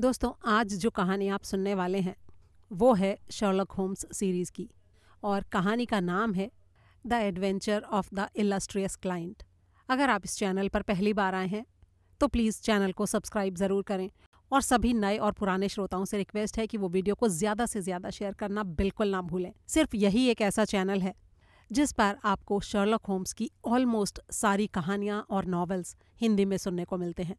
दोस्तों आज जो कहानी आप सुनने वाले हैं वो है शर्लक होम्स सीरीज़ की और कहानी का नाम है the adventure of the illustrious client अगर आप इस चैनल पर पहली बार आए हैं तो प्लीज़ चैनल को सब्सक्राइब ज़रूर करें और सभी नए और पुराने श्रोताओं से रिक्वेस्ट है कि वो वीडियो को ज़्यादा से ज़्यादा शेयर करना बिल्कुल ना भूलें सिर्फ यही एक ऐसा चैनल है जिस पर आपको शर्लक होम्स की ऑलमोस्ट सारी कहानियाँ और नॉवेल्स हिंदी में सुनने को मिलते हैं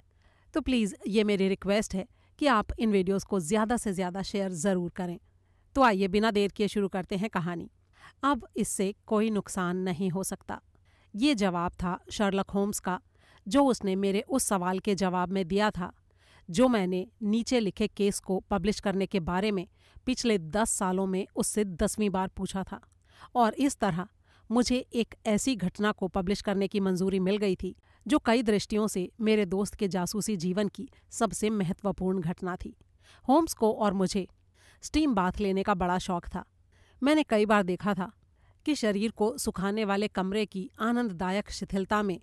तो प्लीज़ ये मेरी रिक्वेस्ट है कि आप इन वीडियोस को ज़्यादा से ज़्यादा शेयर ज़रूर करें तो आइए बिना देर किए शुरू करते हैं कहानी अब इससे कोई नुकसान नहीं हो सकता ये जवाब था शर्लक होम्स का जो उसने मेरे उस सवाल के जवाब में दिया था जो मैंने नीचे लिखे केस को पब्लिश करने के बारे में पिछले दस सालों में उससे दसवीं बार पूछा था और इस तरह मुझे एक ऐसी घटना को पब्लिश करने की मंजूरी मिल गई थी जो कई दृष्टियों से मेरे दोस्त के जासूसी जीवन की सबसे महत्वपूर्ण घटना थी होम्स को और मुझे स्टीम बाथ लेने का बड़ा शौक था मैंने कई बार देखा था कि शरीर को सुखाने वाले कमरे की आनंददायक शिथिलता में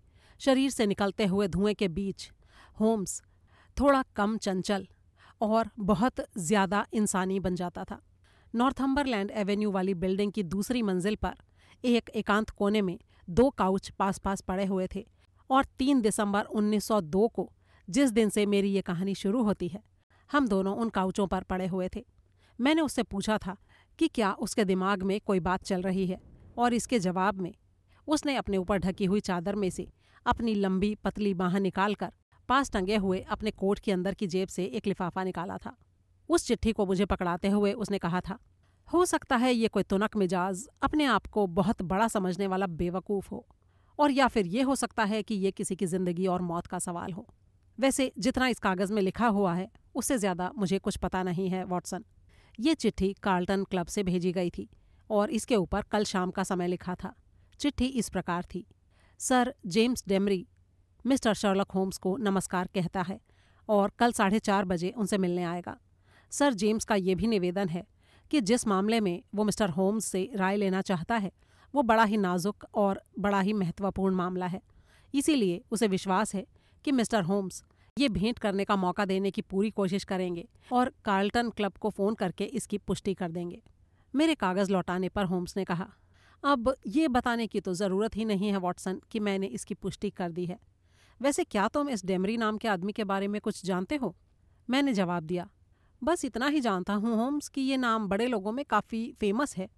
शरीर से निकलते हुए धुएं के बीच होम्स थोड़ा कम चंचल और बहुत ज्यादा इंसानी बन जाता था नॉर्थम्बरलैंड एवेन्यू वाली बिल्डिंग की दूसरी मंजिल पर एक एकांत कोने में दो काउच पास पास पड़े हुए थे और 3 दिसंबर 1902 को जिस दिन से मेरी ये कहानी शुरू होती है हम दोनों उन काउचों पर पड़े हुए थे मैंने उससे पूछा था कि क्या उसके दिमाग में कोई बात चल रही है और इसके जवाब में उसने अपने ऊपर ढकी हुई चादर में से अपनी लंबी पतली बाह निकालकर पास टंगे हुए अपने कोट के अंदर की जेब से एक लिफाफा निकाला था उस चिट्ठी को मुझे पकड़ाते हुए उसने कहा था हो सकता है ये कोई तुनक मिजाज अपने आप को बहुत बड़ा समझने वाला बेवकूफ़ हो और या फिर ये हो सकता है कि ये किसी की ज़िंदगी और मौत का सवाल हो वैसे जितना इस कागज़ में लिखा हुआ है उससे ज़्यादा मुझे कुछ पता नहीं है वॉटसन ये चिट्ठी कार्ल्टन क्लब से भेजी गई थी और इसके ऊपर कल शाम का समय लिखा था चिट्ठी इस प्रकार थी sir James Damery mister Sherlock Holmes को नमस्कार कहता है और कल साढ़े चार बजे उनसे मिलने आएगा सर जेम्स का ये भी निवेदन है कि जिस मामले में वो मिस्टर होम्स से राय लेना चाहता है वो बड़ा ही नाजुक और बड़ा ही महत्वपूर्ण मामला है इसीलिए उसे विश्वास है कि मिस्टर होम्स ये भेंट करने का मौका देने की पूरी कोशिश करेंगे और कार्ल्टन क्लब को फ़ोन करके इसकी पुष्टि कर देंगे मेरे कागज़ लौटाने पर होम्स ने कहा अब ये बताने की तो ज़रूरत ही नहीं है वॉटसन कि मैंने इसकी पुष्टि कर दी है वैसे क्या तुम तो इस डेमरी नाम के आदमी के बारे में कुछ जानते हो मैंने जवाब दिया बस इतना ही जानता हूँ होम्स कि ये नाम बड़े लोगों में काफ़ी फेमस है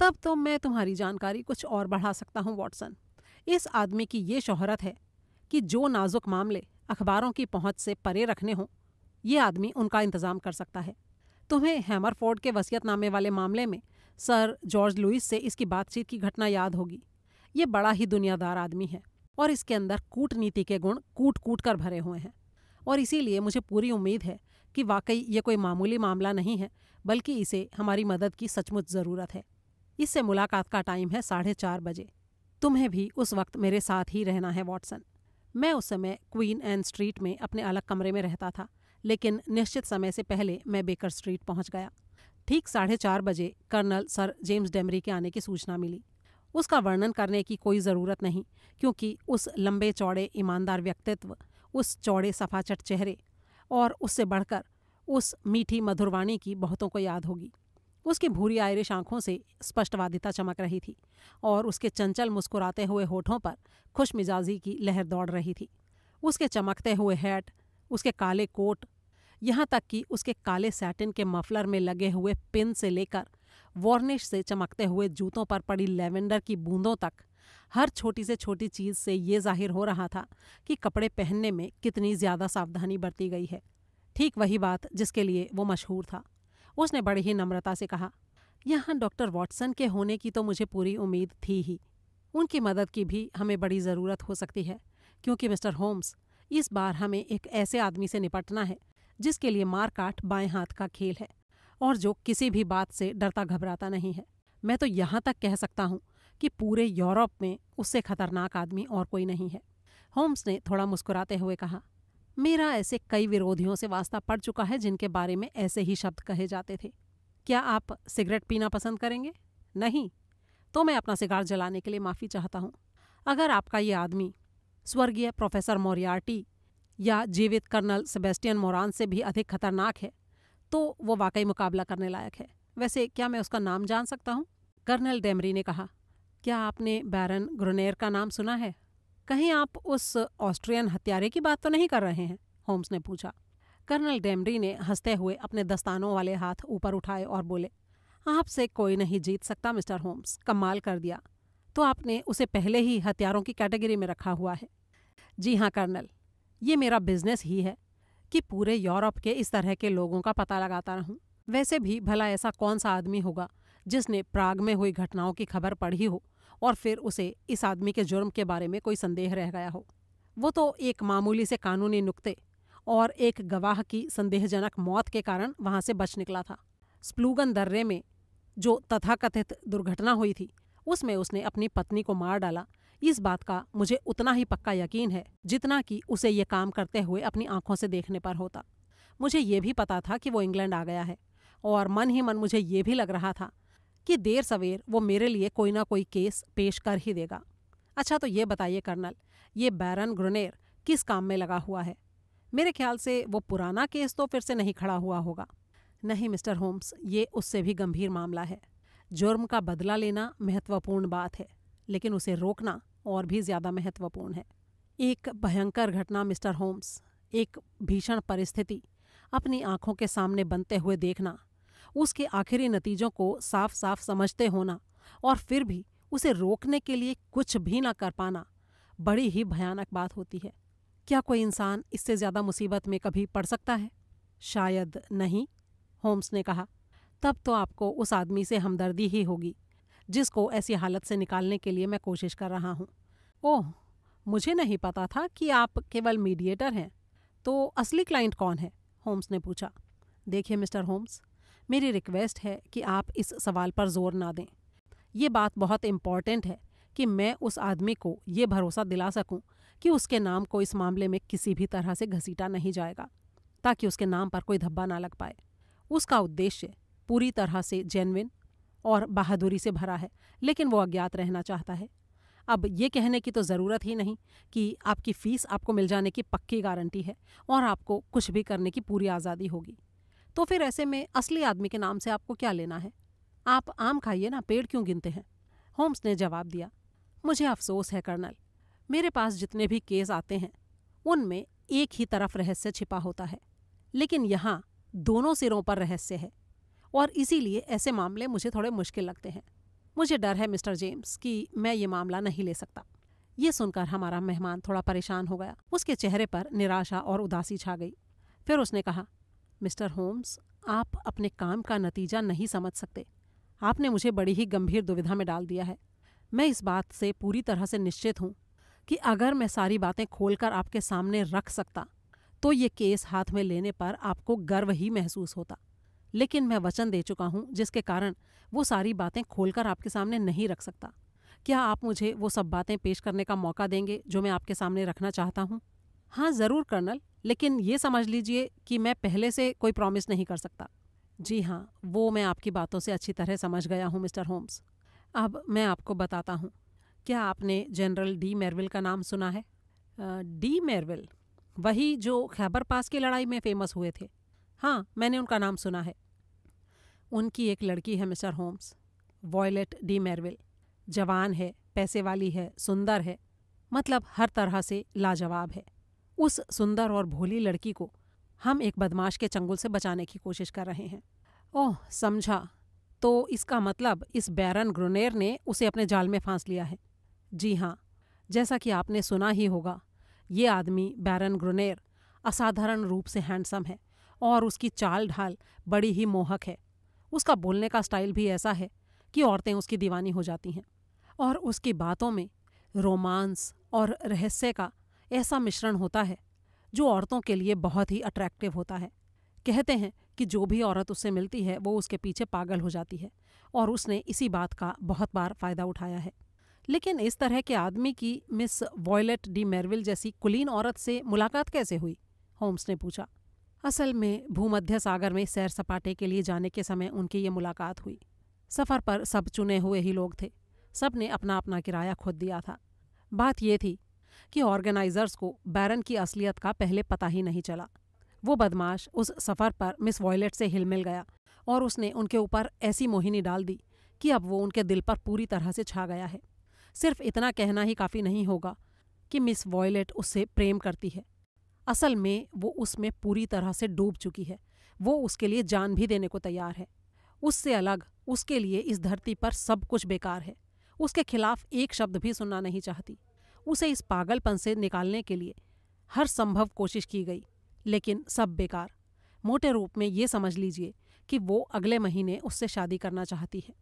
तब तो मैं तुम्हारी जानकारी कुछ और बढ़ा सकता हूँ वॉटसन इस आदमी की ये शोहरत है कि जो नाजुक मामले अखबारों की पहुंच से परे रखने हों ये आदमी उनका इंतज़ाम कर सकता है तुम्हें हैमरफोर्ड के वसीयतनामे वाले मामले में सर जॉर्ज लुइस से इसकी बातचीत की घटना याद होगी ये बड़ा ही दुनियादार आदमी है और इसके अंदर कूटनीति के गुण कूट कूट कर भरे हुए हैं और इसीलिए मुझे पूरी उम्मीद है कि वाकई ये कोई मामूली मामला नहीं है बल्कि इसे हमारी मदद की सचमुच ज़रूरत है इससे मुलाकात का टाइम है साढ़े चार बजे तुम्हें भी उस वक्त मेरे साथ ही रहना है वॉटसन मैं उस समय क्वीन एंड स्ट्रीट में अपने अलग कमरे में रहता था लेकिन निश्चित समय से पहले मैं बेकर स्ट्रीट पहुंच गया ठीक साढ़े चार बजे कर्नल सर जेम्स डेमरी के आने की सूचना मिली उसका वर्णन करने की कोई ज़रूरत नहीं क्योंकि उस लंबे चौड़े ईमानदार व्यक्तित्व उस चौड़े सफाचट चेहरे और उससे बढ़कर उस मीठी मधुरवाणी की बहुतों को याद होगी उसकी भूरी आयरिश आंखों से स्पष्टवादिता चमक रही थी और उसके चंचल मुस्कुराते हुए होठों पर खुश मिजाजी की लहर दौड़ रही थी उसके चमकते हुए हैट उसके काले कोट यहाँ तक कि उसके काले सैटिन के मफलर में लगे हुए पिन से लेकर वार्निश से चमकते हुए जूतों पर पड़ी लेवेंडर की बूंदों तक हर छोटी से छोटी चीज़ से ये जाहिर हो रहा था कि कपड़े पहनने में कितनी ज़्यादा सावधानी बरती गई है ठीक वही बात जिसके लिए वो मशहूर था उसने बड़ी ही नम्रता से कहा यहाँ डॉक्टर वॉटसन के होने की तो मुझे पूरी उम्मीद थी ही उनकी मदद की भी हमें बड़ी ज़रूरत हो सकती है क्योंकि मिस्टर होम्स इस बार हमें एक ऐसे आदमी से निपटना है जिसके लिए मारकाट बाएं हाथ का खेल है और जो किसी भी बात से डरता घबराता नहीं है मैं तो यहाँ तक कह सकता हूँ कि पूरे यूरोप में उससे खतरनाक आदमी और कोई नहीं है होम्स ने थोड़ा मुस्कुराते हुए कहा मेरा ऐसे कई विरोधियों से वास्ता पड़ चुका है जिनके बारे में ऐसे ही शब्द कहे जाते थे क्या आप सिगरेट पीना पसंद करेंगे नहीं तो मैं अपना सिगार जलाने के लिए माफ़ी चाहता हूँ अगर आपका ये आदमी स्वर्गीय प्रोफेसर मोरियार्टी या जीवित कर्नल सेबेस्टियन मोरान से भी अधिक खतरनाक है तो वो वाकई मुकाबला करने लायक है वैसे क्या मैं उसका नाम जान सकता हूँ कर्नल डेमरी ने कहा क्या आपने बैरन ग्रोनेर का नाम सुना है कहीं आप उस ऑस्ट्रियन हत्यारे की बात तो नहीं कर रहे हैं होम्स ने पूछा कर्नल डेमरी ने हंसते हुए अपने दस्तानों वाले हाथ ऊपर उठाए और बोले आपसे कोई नहीं जीत सकता मिस्टर होम्स कमाल कर दिया तो आपने उसे पहले ही हथियारों की कैटेगरी में रखा हुआ है जी हाँ कर्नल ये मेरा बिजनेस ही है कि पूरे यूरोप के इस तरह के लोगों का पता लगाता रहूं वैसे भी भला ऐसा कौन सा आदमी होगा जिसने प्राग में हुई घटनाओं की खबर पढ़ी हो और फिर उसे इस आदमी के जुर्म के बारे में कोई संदेह रह गया हो वो तो एक मामूली से कानूनी नुक्ते और एक गवाह की संदेहजनक मौत के कारण वहाँ से बच निकला था स्प्लूगन दर्रे में जो तथाकथित दुर्घटना हुई थी उसमें उसने अपनी पत्नी को मार डाला इस बात का मुझे उतना ही पक्का यकीन है जितना कि उसे ये काम करते हुए अपनी आंखों से देखने पर होता मुझे ये भी पता था कि वो इंग्लैंड आ गया है और मन ही मन मुझे ये भी लग रहा था कि देर सवेर वो मेरे लिए कोई ना कोई केस पेश कर ही देगा अच्छा तो ये बताइए कर्नल ये बैरन ग्रुनेर किस काम में लगा हुआ है मेरे ख्याल से वो पुराना केस तो फिर से नहीं खड़ा हुआ होगा नहीं मिस्टर होम्स ये उससे भी गंभीर मामला है जुर्म का बदला लेना महत्वपूर्ण बात है लेकिन उसे रोकना और भी ज़्यादा महत्वपूर्ण है एक भयंकर घटना मिस्टर होम्स एक भीषण परिस्थिति अपनी आंखों के सामने बनते हुए देखना उसके आखिरी नतीजों को साफ साफ समझते होना और फिर भी उसे रोकने के लिए कुछ भी ना कर पाना बड़ी ही भयानक बात होती है क्या कोई इंसान इससे ज़्यादा मुसीबत में कभी पड़ सकता है शायद नहीं होम्स ने कहा तब तो आपको उस आदमी से हमदर्दी ही होगी जिसको ऐसी हालत से निकालने के लिए मैं कोशिश कर रहा हूँ ओह मुझे नहीं पता था कि आप केवल मीडिएटर हैं तो असली क्लाइंट कौन है होम्स ने पूछा देखिए मिस्टर होम्स मेरी रिक्वेस्ट है कि आप इस सवाल पर जोर ना दें ये बात बहुत इम्पॉर्टेंट है कि मैं उस आदमी को ये भरोसा दिला सकूं कि उसके नाम को इस मामले में किसी भी तरह से घसीटा नहीं जाएगा ताकि उसके नाम पर कोई धब्बा ना लग पाए उसका उद्देश्य पूरी तरह से जेनविन और बहादुरी से भरा है लेकिन वो अज्ञात रहना चाहता है अब ये कहने की तो ज़रूरत ही नहीं कि आपकी फ़ीस आपको मिल जाने की पक्की गारंटी है और आपको कुछ भी करने की पूरी आज़ादी होगी तो फिर ऐसे में असली आदमी के नाम से आपको क्या लेना है आप आम खाइए ना पेड़ क्यों गिनते हैं होम्स ने जवाब दिया मुझे अफसोस है कर्नल मेरे पास जितने भी केस आते हैं उनमें एक ही तरफ रहस्य छिपा होता है लेकिन यहाँ दोनों सिरों पर रहस्य है और इसीलिए ऐसे मामले मुझे थोड़े मुश्किल लगते हैं मुझे डर है मिस्टर जेम्स कि मैं ये मामला नहीं ले सकता ये सुनकर हमारा मेहमान थोड़ा परेशान हो गया उसके चेहरे पर निराशा और उदासी छा गई फिर उसने कहा मिस्टर होम्स आप अपने काम का नतीजा नहीं समझ सकते आपने मुझे बड़ी ही गंभीर दुविधा में डाल दिया है मैं इस बात से पूरी तरह से निश्चित हूँ कि अगर मैं सारी बातें खोलकर आपके सामने रख सकता तो ये केस हाथ में लेने पर आपको गर्व ही महसूस होता लेकिन मैं वचन दे चुका हूँ जिसके कारण वो सारी बातें खोलकर आपके सामने नहीं रख सकता क्या आप मुझे वो सब बातें पेश करने का मौका देंगे जो मैं आपके सामने रखना चाहता हूँ हाँ ज़रूर कर्नल लेकिन ये समझ लीजिए कि मैं पहले से कोई प्रॉमिस नहीं कर सकता जी हाँ वो मैं आपकी बातों से अच्छी तरह समझ गया हूँ मिस्टर होम्स अब मैं आपको बताता हूँ क्या आपने जनरल डी मेरविल का नाम सुना है डी मेरविल वही जो खैबर पास की लड़ाई में फेमस हुए थे हाँ मैंने उनका नाम सुना है उनकी एक लड़की है mister Holmes Violet de Merville जवान है पैसे वाली है सुंदर है मतलब हर तरह से लाजवाब है उस सुंदर और भोली लड़की को हम एक बदमाश के चंगुल से बचाने की कोशिश कर रहे हैं ओह समझा तो इसका मतलब इस बैरन ग्रुनेर ने उसे अपने जाल में फांस लिया है जी हाँ जैसा कि आपने सुना ही होगा ये आदमी बैरन ग्रुनेर असाधारण रूप से हैंडसम है और उसकी चाल ढाल बड़ी ही मोहक है उसका बोलने का स्टाइल भी ऐसा है कि औरतें उसकी दीवानी हो जाती हैं और उसकी बातों में रोमांस और रहस्य का ऐसा मिश्रण होता है जो औरतों के लिए बहुत ही अट्रैक्टिव होता है कहते हैं कि जो भी औरत उससे मिलती है वो उसके पीछे पागल हो जाती है और उसने इसी बात का बहुत बार फ़ायदा उठाया है लेकिन इस तरह के आदमी की मिस वॉयलेट डी मेरविल जैसी कुलीन औरत से मुलाकात कैसे हुई होम्स ने पूछा असल में भूमध्य सागर में सैर सपाटे के लिए जाने के समय उनकी ये मुलाकात हुई सफ़र पर सब चुने हुए ही लोग थे सब ने अपना अपना किराया खुद दिया था बात यह थी कि ऑर्गेनाइजर्स को बैरन की असलियत का पहले पता ही नहीं चला वो बदमाश उस सफ़र पर मिस वॉयलेट से हिलमिल गया और उसने उनके ऊपर ऐसी मोहिनी डाल दी कि अब वो उनके दिल पर पूरी तरह से छा गया है सिर्फ इतना कहना ही काफ़ी नहीं होगा कि मिस वॉयलेट उससे प्रेम करती है असल में वो उसमें पूरी तरह से डूब चुकी है वो उसके लिए जान भी देने को तैयार है उससे अलग उसके लिए इस धरती पर सब कुछ बेकार है उसके खिलाफ एक शब्द भी सुनना नहीं चाहती उसे इस पागलपन से निकालने के लिए हर संभव कोशिश की गई लेकिन सब बेकार मोटे रूप में ये समझ लीजिए कि वो अगले महीने उससे शादी करना चाहती है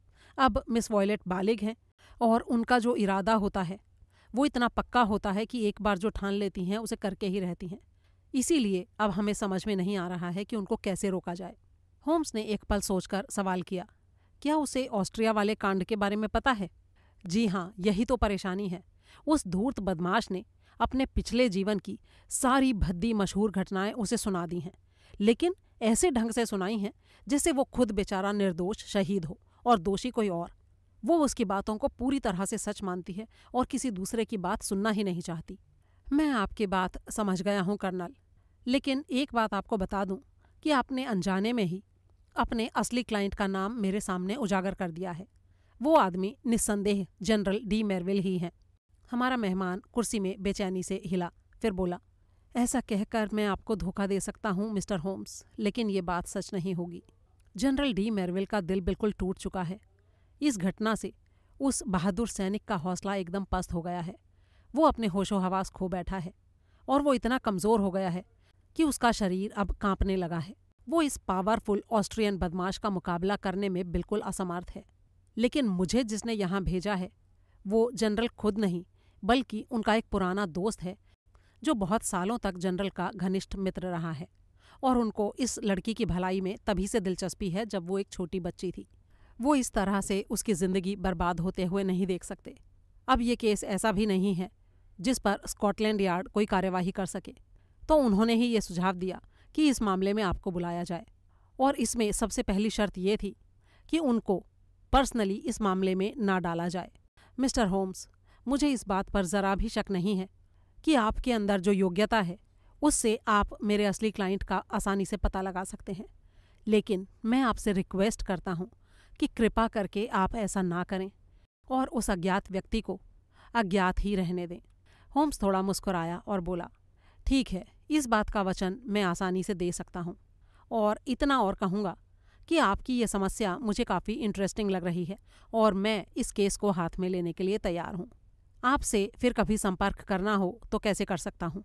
अब मिस वॉयलेट बालिग हैं और उनका जो इरादा होता है वो इतना पक्का होता है कि एक बार जो ठान लेती हैं उसे करके ही रहती हैं इसीलिए अब हमें समझ में नहीं आ रहा है कि उनको कैसे रोका जाए होम्स ने एक पल सोचकर सवाल किया क्या उसे ऑस्ट्रिया वाले कांड के बारे में पता है जी हाँ यही तो परेशानी है उस धूर्त बदमाश ने अपने पिछले जीवन की सारी भद्दी मशहूर घटनाएं उसे सुना दी हैं लेकिन ऐसे ढंग से सुनाई हैं जिससे वो खुद बेचारा निर्दोष शहीद हो और दोषी कोई और वो उसकी बातों को पूरी तरह से सच मानती है और किसी दूसरे की बात सुनना ही नहीं चाहती मैं आपकी बात समझ गया हूँ कर्नल लेकिन एक बात आपको बता दूँ कि आपने अनजाने में ही अपने असली क्लाइंट का नाम मेरे सामने उजागर कर दिया है वो आदमी निस्संदेह जनरल डी मेरविल ही हैं हमारा मेहमान कुर्सी में बेचैनी से हिला फिर बोला ऐसा कहकर मैं आपको धोखा दे सकता हूँ मिस्टर होम्स लेकिन ये बात सच नहीं होगी जनरल डी मेरविल का दिल बिल्कुल टूट चुका है इस घटना से उस बहादुर सैनिक का हौसला एकदम पस्त हो गया है वो अपने होशो हवास खो बैठा है और वो इतना कमज़ोर हो गया है कि उसका शरीर अब कांपने लगा है वो इस पावरफुल ऑस्ट्रियन बदमाश का मुकाबला करने में बिल्कुल असमर्थ है लेकिन मुझे जिसने यहाँ भेजा है वो जनरल खुद नहीं बल्कि उनका एक पुराना दोस्त है जो बहुत सालों तक जनरल का घनिष्ठ मित्र रहा है और उनको इस लड़की की भलाई में तभी से दिलचस्पी है जब वो एक छोटी बच्ची थी वो इस तरह से उसकी ज़िंदगी बर्बाद होते हुए नहीं देख सकते अब ये केस ऐसा भी नहीं है जिस पर स्कॉटलैंड यार्ड कोई कार्यवाही कर सके तो उन्होंने ही ये सुझाव दिया कि इस मामले में आपको बुलाया जाए और इसमें सबसे पहली शर्त ये थी कि उनको पर्सनली इस मामले में ना डाला जाए मिस्टर होम्स मुझे इस बात पर जरा भी शक नहीं है कि आपके अंदर जो योग्यता है उससे आप मेरे असली क्लाइंट का आसानी से पता लगा सकते हैं लेकिन मैं आपसे रिक्वेस्ट करता हूँ कि कृपा करके आप ऐसा ना करें और उस अज्ञात व्यक्ति को अज्ञात ही रहने दें होम्स थोड़ा मुस्कुराया और बोला ठीक है इस बात का वचन मैं आसानी से दे सकता हूँ और इतना और कहूँगा कि आपकी ये समस्या मुझे काफ़ी इंटरेस्टिंग लग रही है और मैं इस केस को हाथ में लेने के लिए तैयार हूँ आपसे फिर कभी संपर्क करना हो तो कैसे कर सकता हूँ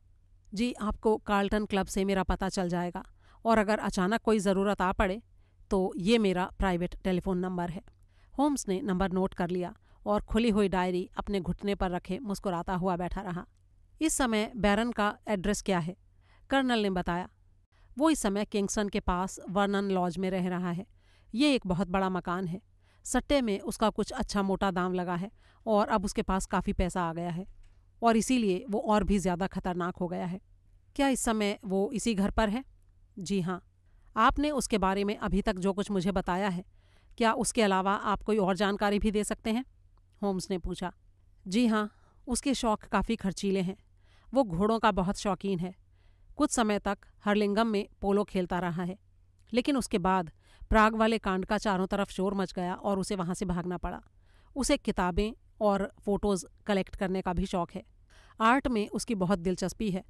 जी आपको कार्ल्टन क्लब से मेरा पता चल जाएगा और अगर अचानक कोई ज़रूरत आ पड़े तो ये मेरा प्राइवेट टेलीफोन नंबर है होम्स ने नंबर नोट कर लिया और खुली हुई डायरी अपने घुटने पर रखे मुस्कुराता हुआ बैठा रहा इस समय बैरन का एड्रेस क्या है कर्नल ने बताया वो इस समय किंगसन के पास वर्नन लॉज में रह रहा है ये एक बहुत बड़ा मकान है सट्टे में उसका कुछ अच्छा मोटा दाम लगा है और अब उसके पास काफ़ी पैसा आ गया है और इसीलिए वो और भी ज़्यादा खतरनाक हो गया है क्या इस समय वो इसी घर पर है जी हाँ आपने उसके बारे में अभी तक जो कुछ मुझे बताया है क्या उसके अलावा आप कोई और जानकारी भी दे सकते हैं होम्स ने पूछा जी हाँ उसके शौक काफ़ी खर्चीले हैं वो घोड़ों का बहुत शौकीन है कुछ समय तक हरलिंगम में पोलो खेलता रहा है लेकिन उसके बाद प्राग वाले कांड का चारों तरफ शोर मच गया और उसे वहाँ से भागना पड़ा उसे किताबें और फोटोज़ कलेक्ट करने का भी शौक है आर्ट में उसकी बहुत दिलचस्पी है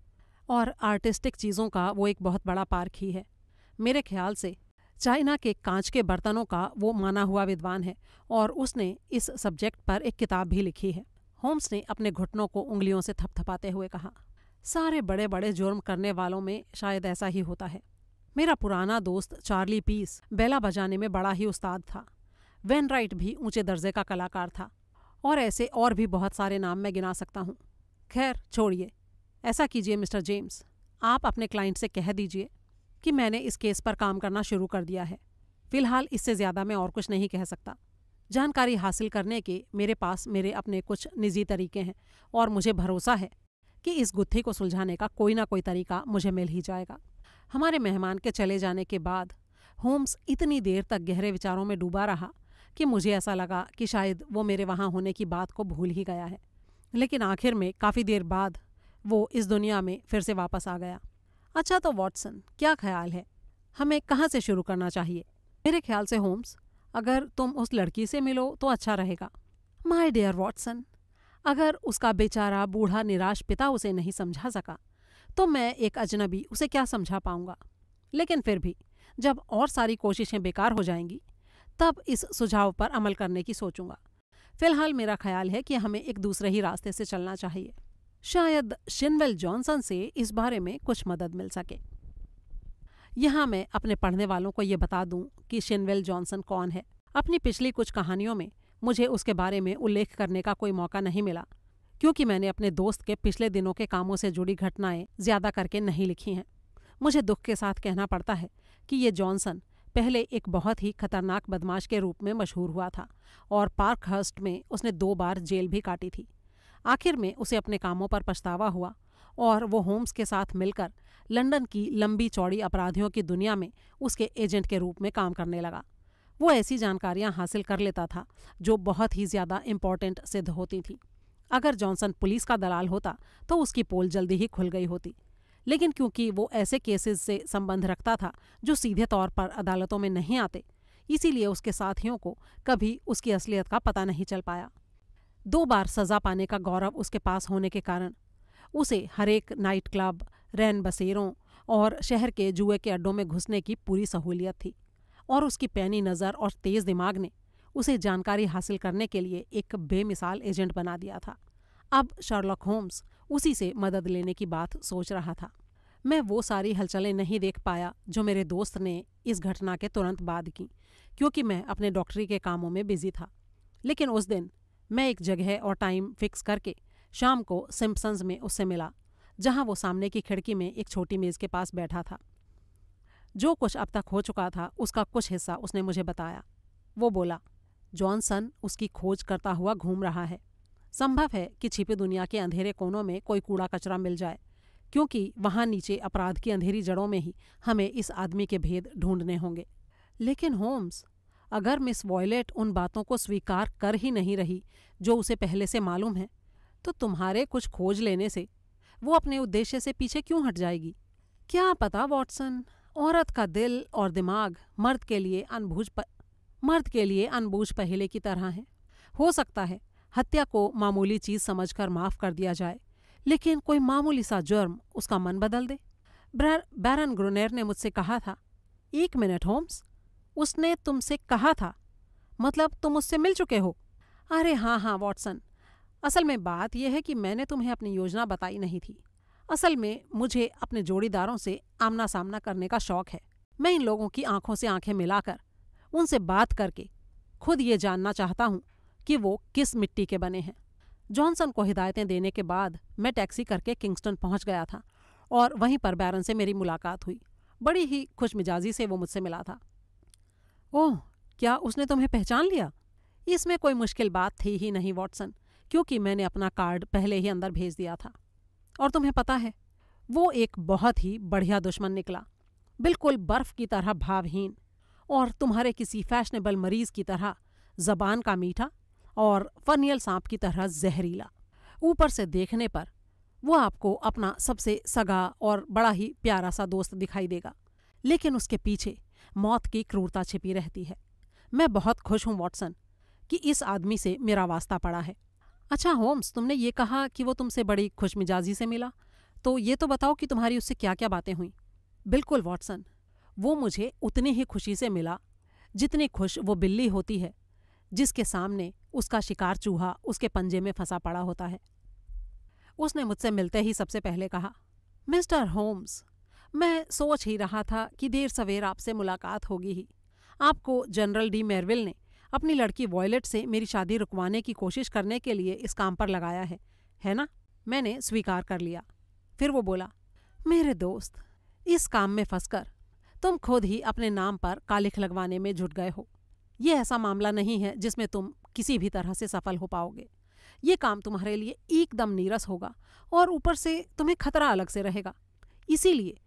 और आर्टिस्टिक चीज़ों का वो एक बहुत बड़ा पार्क ही है मेरे ख्याल से चाइना के कांच के बर्तनों का वो माना हुआ विद्वान है और उसने इस सब्जेक्ट पर एक किताब भी लिखी है होम्स ने अपने घुटनों को उंगलियों से थपथपाते हुए कहा सारे बड़े बड़े जुर्म करने वालों में शायद ऐसा ही होता है मेरा पुराना दोस्त चार्ली पीस बेला बजाने में बड़ा ही उस्ताद था राइट भी ऊंचे दर्जे का कलाकार था और ऐसे और भी बहुत सारे नाम मैं गिना सकता हूँ खैर छोड़िए ऐसा कीजिए मिस्टर जेम्स आप अपने क्लाइंट से कह दीजिए कि मैंने इस केस पर काम करना शुरू कर दिया है फिलहाल इससे ज़्यादा मैं और कुछ नहीं कह सकता जानकारी हासिल करने के मेरे पास मेरे अपने कुछ निजी तरीके हैं और मुझे भरोसा है कि इस गुत्थी को सुलझाने का कोई ना कोई तरीका मुझे मिल ही जाएगा हमारे मेहमान के चले जाने के बाद होम्स इतनी देर तक गहरे विचारों में डूबा रहा कि मुझे ऐसा लगा कि शायद वो मेरे वहाँ होने की बात को भूल ही गया है लेकिन आखिर में काफ़ी देर बाद वो इस दुनिया में फिर से वापस आ गया अच्छा तो वॉटसन क्या ख्याल है हमें कहाँ से शुरू करना चाहिए मेरे ख्याल से होम्स अगर तुम उस लड़की से मिलो तो अच्छा रहेगा माई डियर वॉटसन अगर उसका बेचारा बूढ़ा निराश पिता उसे नहीं समझा सका तो मैं एक अजनबी उसे क्या समझा पाऊंगा लेकिन फिर भी जब और सारी कोशिशें बेकार हो जाएंगी तब इस सुझाव पर अमल करने की सोचूंगा फिलहाल मेरा ख्याल है कि हमें एक दूसरे ही रास्ते से चलना चाहिए शायद शिनवेल जॉनसन से इस बारे में कुछ मदद मिल सके यहाँ मैं अपने पढ़ने वालों को ये बता दूं कि शिनवेल जॉनसन कौन है अपनी पिछली कुछ कहानियों में मुझे उसके बारे में उल्लेख करने का कोई मौका नहीं मिला क्योंकि मैंने अपने दोस्त के पिछले दिनों के कामों से जुड़ी घटनाएं ज्यादा करके नहीं लिखी हैं मुझे दुख के साथ कहना पड़ता है कि ये जॉनसन पहले एक बहुत ही खतरनाक बदमाश के रूप में मशहूर हुआ था और पार्क हर्स्ट में उसने दो बार जेल भी काटी थी आखिर में उसे अपने कामों पर पछतावा हुआ और वो होम्स के साथ मिलकर लंदन की लंबी चौड़ी अपराधियों की दुनिया में उसके एजेंट के रूप में काम करने लगा वो ऐसी जानकारियां हासिल कर लेता था जो बहुत ही ज़्यादा इम्पॉर्टेंट सिद्ध होती थीं अगर जॉनसन पुलिस का दलाल होता तो उसकी पोल जल्दी ही खुल गई होती लेकिन क्योंकि वो ऐसे केसेस से संबंध रखता था जो सीधे तौर पर अदालतों में नहीं आते इसीलिए उसके साथियों को कभी उसकी असलियत का पता नहीं चल पाया दो बार सजा पाने का गौरव उसके पास होने के कारण उसे हरेक नाइट क्लब रैन बसेरों और शहर के जुए के अड्डों में घुसने की पूरी सहूलियत थी और उसकी पैनी नज़र और तेज़ दिमाग ने उसे जानकारी हासिल करने के लिए एक बेमिसाल एजेंट बना दिया था अब शार्लॉक होम्स उसी से मदद लेने की बात सोच रहा था मैं वो सारी हलचलें नहीं देख पाया जो मेरे दोस्त ने इस घटना के तुरंत बाद की क्योंकि मैं अपने डॉक्टरी के कामों में बिजी था लेकिन उस दिन मैं एक जगह और टाइम फिक्स करके शाम को सिम्पसन्स में उससे मिला जहां वो सामने की खिड़की में एक छोटी मेज़ के पास बैठा था जो कुछ अब तक हो चुका था उसका कुछ हिस्सा उसने मुझे बताया वो बोला जॉनसन उसकी खोज करता हुआ घूम रहा है संभव है कि छिपी दुनिया के अंधेरे कोनों में कोई कूड़ा कचरा मिल जाए क्योंकि वहां नीचे अपराध की अंधेरी जड़ों में ही हमें इस आदमी के भेद ढूंढने होंगे लेकिन होम्स अगर मिस वॉयलेट उन बातों को स्वीकार कर ही नहीं रही जो उसे पहले से मालूम है तो तुम्हारे कुछ खोज लेने से वो अपने उद्देश्य से पीछे क्यों हट जाएगी क्या पता वॉटसन औरत का दिल और दिमाग मर्द के लिए अनभुज पर मर्द के लिए अनबूझ पहले की तरह है हो सकता है हत्या को मामूली चीज समझकर माफ कर दिया जाए लेकिन कोई मामूली सा जुर्म उसका मन बदल दे बैरन ग्रुनेर ने मुझसे कहा था एक मिनट होम्स उसने तुमसे कहा था मतलब तुम उससे मिल चुके हो अरे हाँ हाँ वॉटसन असल में बात यह है कि मैंने तुम्हें अपनी योजना बताई नहीं थी असल में मुझे अपने जोड़ीदारों से आमना सामना करने का शौक है मैं इन लोगों की आंखों से आंखें मिलाकर उनसे बात करके खुद ये जानना चाहता हूँ कि वो किस मिट्टी के बने हैं जॉनसन को हिदायतें देने के बाद मैं टैक्सी करके किंगस्टन पहुँच गया था और वहीं पर बैरन से मेरी मुलाकात हुई बड़ी ही खुश मिजाजी से वो मुझसे मिला था ओह क्या उसने तुम्हें पहचान लिया इसमें कोई मुश्किल बात थी ही नहीं वॉटसन क्योंकि मैंने अपना कार्ड पहले ही अंदर भेज दिया था और तुम्हें पता है वो एक बहुत ही बढ़िया दुश्मन निकला बिल्कुल बर्फ की तरह भावहीन और तुम्हारे किसी फैशनेबल मरीज की तरह जबान का मीठा और फर्नियल सांप की तरह जहरीला ऊपर से देखने पर वो आपको अपना सबसे सगा और बड़ा ही प्यारा सा दोस्त दिखाई देगा लेकिन उसके पीछे मौत की क्रूरता छिपी रहती है मैं बहुत खुश हूँ वॉटसन कि इस आदमी से मेरा वास्ता पड़ा है अच्छा होम्स तुमने ये कहा कि वो तुमसे बड़ी खुशमिजाजी से मिला तो ये तो बताओ कि तुम्हारी उससे क्या क्या बातें हुई बिल्कुल वॉटसन वो मुझे उतनी ही खुशी से मिला जितनी खुश वो बिल्ली होती है जिसके सामने उसका शिकार चूहा उसके पंजे में फंसा पड़ा होता है उसने मुझसे मिलते ही सबसे पहले कहा मिस्टर होम्स मैं सोच ही रहा था कि देर सवेर आपसे मुलाकात होगी ही आपको जनरल डी मेरविल ने अपनी लड़की वॉयलेट से मेरी शादी रुकवाने की कोशिश करने के लिए इस काम पर लगाया है है ना मैंने स्वीकार कर लिया फिर वो बोला मेरे दोस्त इस काम में फंसकर तुम खुद ही अपने नाम पर कालिख लगवाने में जुट गए हो ये ऐसा मामला नहीं है जिसमें तुम किसी भी तरह से सफल हो पाओगे ये काम तुम्हारे लिए एकदम नीरस होगा और ऊपर से तुम्हें खतरा अलग से रहेगा इसीलिए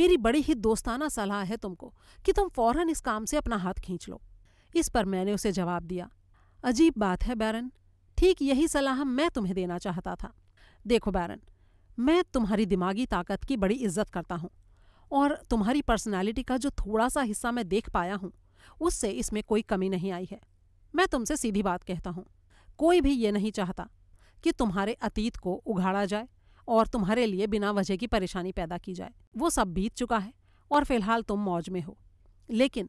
मेरी बड़ी ही दोस्ताना सलाह है तुमको कि तुम फौरन इस काम से अपना हाथ खींच लो इस पर मैंने उसे जवाब दिया अजीब बात है बैरन ठीक यही सलाह मैं तुम्हें देना चाहता था देखो बैरन मैं तुम्हारी दिमागी ताकत की बड़ी इज्जत करता हूँ और तुम्हारी पर्सनैलिटी का जो थोड़ा सा हिस्सा मैं देख पाया हूँ उससे इसमें कोई कमी नहीं आई है मैं तुमसे सीधी बात कहता हूँ कोई भी ये नहीं चाहता कि तुम्हारे अतीत को उघाड़ा जाए और तुम्हारे लिए बिना वजह की परेशानी पैदा की जाए वो सब बीत चुका है और फिलहाल तुम मौज में हो लेकिन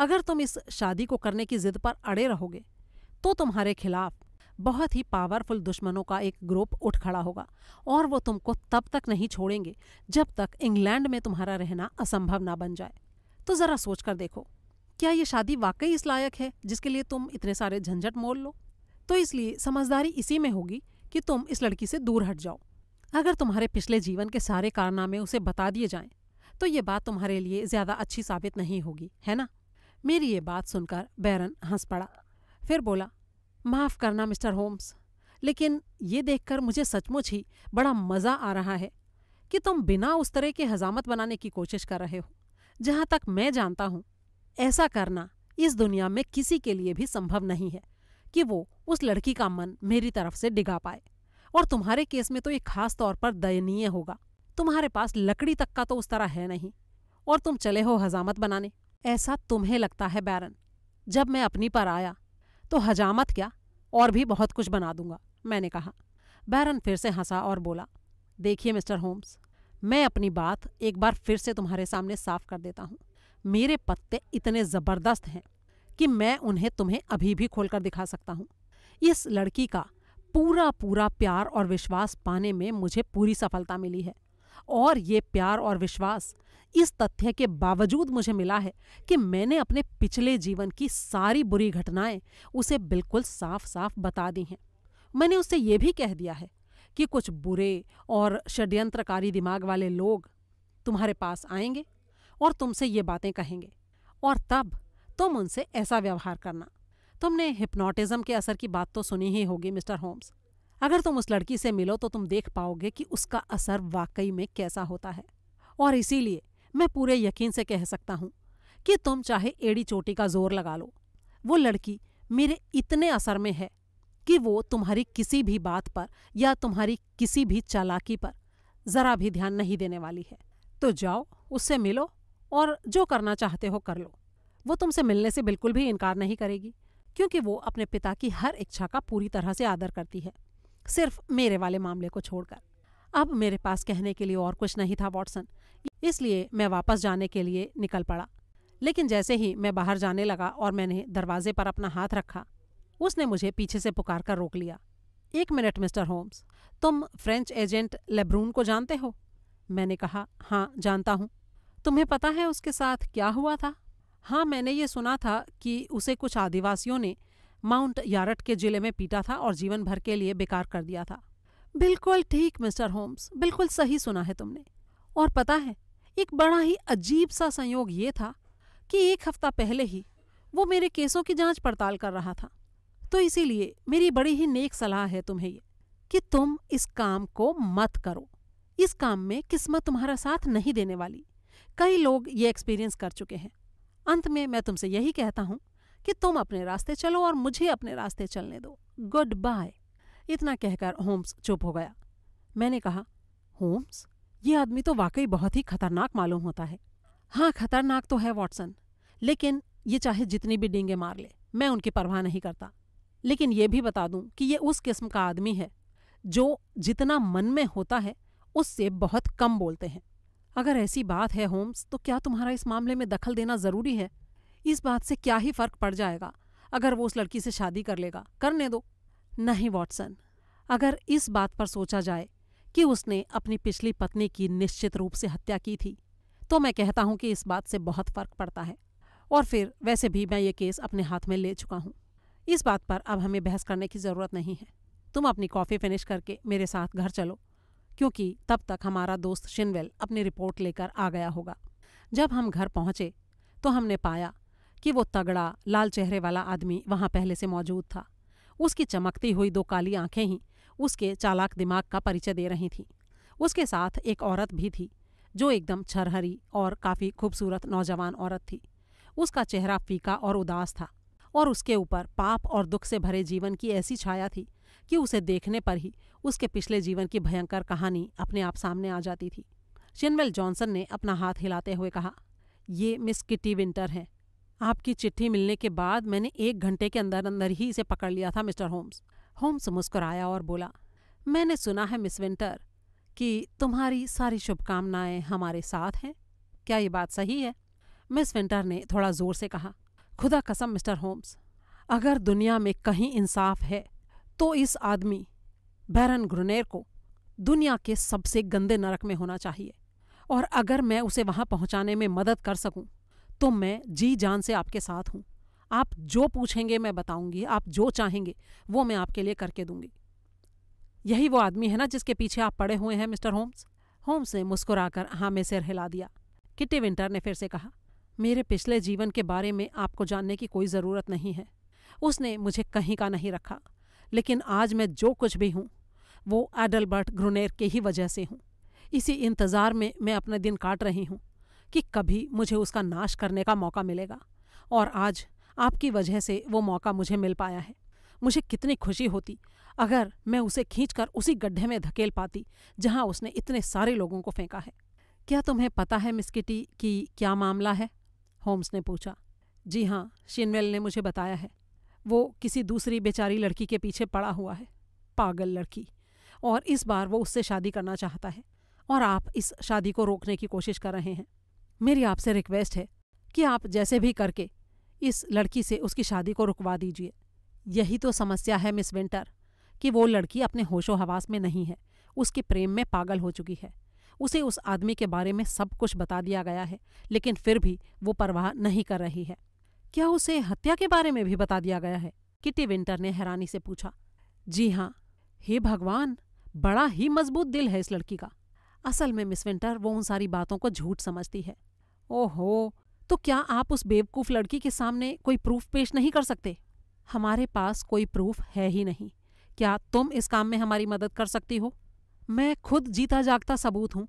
अगर तुम इस शादी को करने की जिद पर अड़े रहोगे तो तुम्हारे खिलाफ बहुत ही पावरफुल दुश्मनों का एक ग्रुप उठ खड़ा होगा और वो तुमको तब तक नहीं छोड़ेंगे जब तक इंग्लैंड में तुम्हारा रहना असंभव ना बन जाए तो ज़रा सोच कर देखो क्या ये शादी वाकई इस लायक है जिसके लिए तुम इतने सारे झंझट मोल लो तो इसलिए समझदारी इसी में होगी कि तुम इस लड़की से दूर हट जाओ अगर तुम्हारे पिछले जीवन के सारे कारनामे उसे बता दिए जाएं तो ये बात तुम्हारे लिए ज़्यादा अच्छी साबित नहीं होगी है ना मेरी ये बात सुनकर बैरन हंस पड़ा फिर बोला माफ़ करना मिस्टर होम्स लेकिन ये देखकर मुझे सचमुच ही बड़ा मज़ा आ रहा है कि तुम बिना उस तरह के हजामत बनाने की कोशिश कर रहे हो जहां तक मैं जानता हूं ऐसा करना इस दुनिया में किसी के लिए भी संभव नहीं है कि वो उस लड़की का मन मेरी तरफ से डिगा पाए और तुम्हारे केस में तो ये खास तौर पर दयनीय होगा तुम्हारे पास लकड़ी तक का तो उस तरह है नहीं और तुम चले हो हजामत बनाने ऐसा तुम्हें लगता है बैरन जब मैं अपनी पर आया तो हजामत क्या और भी बहुत कुछ बना दूंगा मैंने कहा बैरन फिर से हंसा और बोला देखिए मिस्टर होम्स मैं अपनी बात एक बार फिर से तुम्हारे सामने साफ कर देता हूँ मेरे पत्ते इतने ज़बरदस्त हैं कि मैं उन्हें तुम्हें अभी भी खोलकर दिखा सकता हूँ इस लड़की का पूरा पूरा प्यार और विश्वास पाने में मुझे पूरी सफलता मिली है और ये प्यार और विश्वास इस तथ्य के बावजूद मुझे मिला है कि मैंने अपने पिछले जीवन की सारी बुरी घटनाएं उसे बिल्कुल साफ साफ बता दी हैं मैंने उससे ये भी कह दिया है कि कुछ बुरे और षड्यंत्रकारी दिमाग वाले लोग तुम्हारे पास आएंगे और तुमसे ये बातें कहेंगे और तब तुम उनसे ऐसा व्यवहार करना तुमने हिप्नोटिज्म के असर की बात तो सुनी ही होगी मिस्टर होम्स अगर तुम उस लड़की से मिलो तो तुम देख पाओगे कि उसका असर वाकई में कैसा होता है और इसीलिए मैं पूरे यकीन से कह सकता हूँ कि तुम चाहे एड़ी चोटी का जोर लगा लो वो लड़की मेरे इतने असर में है कि वो तुम्हारी किसी भी बात पर या तुम्हारी किसी भी चालाकी पर ज़रा भी ध्यान नहीं देने वाली है तो जाओ उससे मिलो और जो करना चाहते हो कर लो वो तुमसे मिलने से बिल्कुल भी इनकार नहीं करेगी क्योंकि वो अपने पिता की हर इच्छा का पूरी तरह से आदर करती है सिर्फ मेरे वाले मामले को छोड़कर अब मेरे पास कहने के लिए और कुछ नहीं था वॉटसन इसलिए मैं वापस जाने के लिए निकल पड़ा लेकिन जैसे ही मैं बाहर जाने लगा और मैंने दरवाजे पर अपना हाथ रखा उसने मुझे पीछे से पुकार कर रोक लिया एक मिनट मिस्टर होम्स तुम फ्रेंच एजेंट लेब्रून को जानते हो मैंने कहा हाँ जानता हूँ तुम्हें पता है उसके साथ क्या हुआ था हाँ मैंने ये सुना था कि उसे कुछ आदिवासियों ने माउंट यारट के जिले में पीटा था और जीवन भर के लिए बेकार कर दिया था बिल्कुल ठीक मिस्टर होम्स बिल्कुल सही सुना है तुमने और पता है एक बड़ा ही अजीब सा संयोग ये था कि एक हफ्ता पहले ही वो मेरे केसों की जांच पड़ताल कर रहा था तो इसीलिए मेरी बड़ी ही नेक सलाह है तुम्हें ये कि तुम इस काम को मत करो इस काम में किस्मत तुम्हारा साथ नहीं देने वाली कई लोग ये एक्सपीरियंस कर चुके हैं अंत में मैं तुमसे यही कहता हूँ कि तुम अपने रास्ते चलो और मुझे अपने रास्ते चलने दो गुड बाय इतना कहकर होम्स चुप हो गया मैंने कहा होम्स ये आदमी तो वाकई बहुत ही खतरनाक मालूम होता है हाँ खतरनाक तो है वॉटसन लेकिन ये चाहे जितनी भी डींगे मार ले मैं उनकी परवाह नहीं करता लेकिन ये भी बता दूं कि ये उस किस्म का आदमी है जो जितना मन में होता है उससे बहुत कम बोलते हैं अगर ऐसी बात है होम्स तो क्या तुम्हारा इस मामले में दखल देना जरूरी है इस बात से क्या ही फर्क पड़ जाएगा अगर वो उस लड़की से शादी कर लेगा करने दो नहीं वॉटसन अगर इस बात पर सोचा जाए कि उसने अपनी पिछली पत्नी की निश्चित रूप से हत्या की थी तो मैं कहता हूं कि इस बात से बहुत फर्क पड़ता है और फिर वैसे भी मैं ये केस अपने हाथ में ले चुका हूं इस बात पर अब हमें बहस करने की ज़रूरत नहीं है तुम अपनी कॉफ़ी फिनिश करके मेरे साथ घर चलो क्योंकि तब तक हमारा दोस्त शिनवेल अपनी रिपोर्ट लेकर आ गया होगा जब हम घर पहुंचे तो हमने पाया कि वो तगड़ा लाल चेहरे वाला आदमी वहां पहले से मौजूद था उसकी चमकती हुई दो काली आंखें ही उसके चालाक दिमाग का परिचय दे रही थीं उसके साथ एक औरत भी थी जो एकदम छरहरी और काफ़ी खूबसूरत नौजवान औरत थी उसका चेहरा फीका और उदास था और उसके ऊपर पाप और दुख से भरे जीवन की ऐसी छाया थी कि उसे देखने पर ही उसके पिछले जीवन की भयंकर कहानी अपने आप सामने आ जाती थी शिनवेल जॉनसन ने अपना हाथ हिलाते हुए कहा ये मिस किटी विंटर हैं आपकी चिट्ठी मिलने के बाद मैंने एक घंटे के अंदर अंदर ही इसे पकड़ लिया था मिस्टर होम्स होम्स मुस्कुराया और बोला मैंने सुना है मिस विंटर कि तुम्हारी सारी शुभकामनाएं हमारे साथ हैं क्या ये बात सही है मिस विंटर ने थोड़ा जोर से कहा खुदा कसम मिस्टर होम्स अगर दुनिया में कहीं इंसाफ है तो इस आदमी बैरन ग्रुनेर को दुनिया के सबसे गंदे नरक में होना चाहिए और अगर मैं उसे वहां पहुंचाने में मदद कर सकूं तो मैं जी जान से आपके साथ हूँ आप जो पूछेंगे मैं बताऊंगी आप जो चाहेंगे वो मैं आपके लिए करके दूंगी यही वो आदमी है ना जिसके पीछे आप पड़े हुए हैं मिस्टर होम्स होम्स ने मुस्कुराकर हाँ में सिर हिला दिया किटी विंटर ने फिर से कहा मेरे पिछले जीवन के बारे में आपको जानने की कोई ज़रूरत नहीं है उसने मुझे कहीं का नहीं रखा लेकिन आज मैं जो कुछ भी हूँ वो एडलबर्ट ग्रुनेर के ही वजह से हूँ इसी इंतज़ार में मैं अपना दिन काट रही हूँ कि कभी मुझे उसका नाश करने का मौका मिलेगा और आज आपकी वजह से वो मौका मुझे मिल पाया है मुझे कितनी खुशी होती अगर मैं उसे खींचकर उसी गड्ढे में धकेल पाती जहां उसने इतने सारे लोगों को फेंका है क्या तुम्हें पता है मिस किटी कि क्या मामला है होम्स ने पूछा जी हाँ शिनवेल ने मुझे बताया है वो किसी दूसरी बेचारी लड़की के पीछे पड़ा हुआ है पागल लड़की और इस बार वो उससे शादी करना चाहता है और आप इस शादी को रोकने की कोशिश कर रहे हैं मेरी आपसे रिक्वेस्ट है कि आप जैसे भी करके इस लड़की से उसकी शादी को रुकवा दीजिए यही तो समस्या है मिस विंटर कि वो लड़की अपने होशो हवास में नहीं है उसके प्रेम में पागल हो चुकी है उसे उस आदमी के बारे में सब कुछ बता दिया गया है लेकिन फिर भी वो परवाह नहीं कर रही है क्या उसे हत्या के बारे में भी बता दिया गया है किटी विंटर ने हैरानी से पूछा जी हाँ हे भगवान बड़ा ही मजबूत दिल है इस लड़की का असल में मिस विंटर वो उन सारी बातों को झूठ समझती है ओहो तो क्या आप उस बेवकूफ़ लड़की के सामने कोई प्रूफ पेश नहीं कर सकते हमारे पास कोई प्रूफ है ही नहीं क्या तुम इस काम में हमारी मदद कर सकती हो मैं खुद जीता जागता सबूत हूँ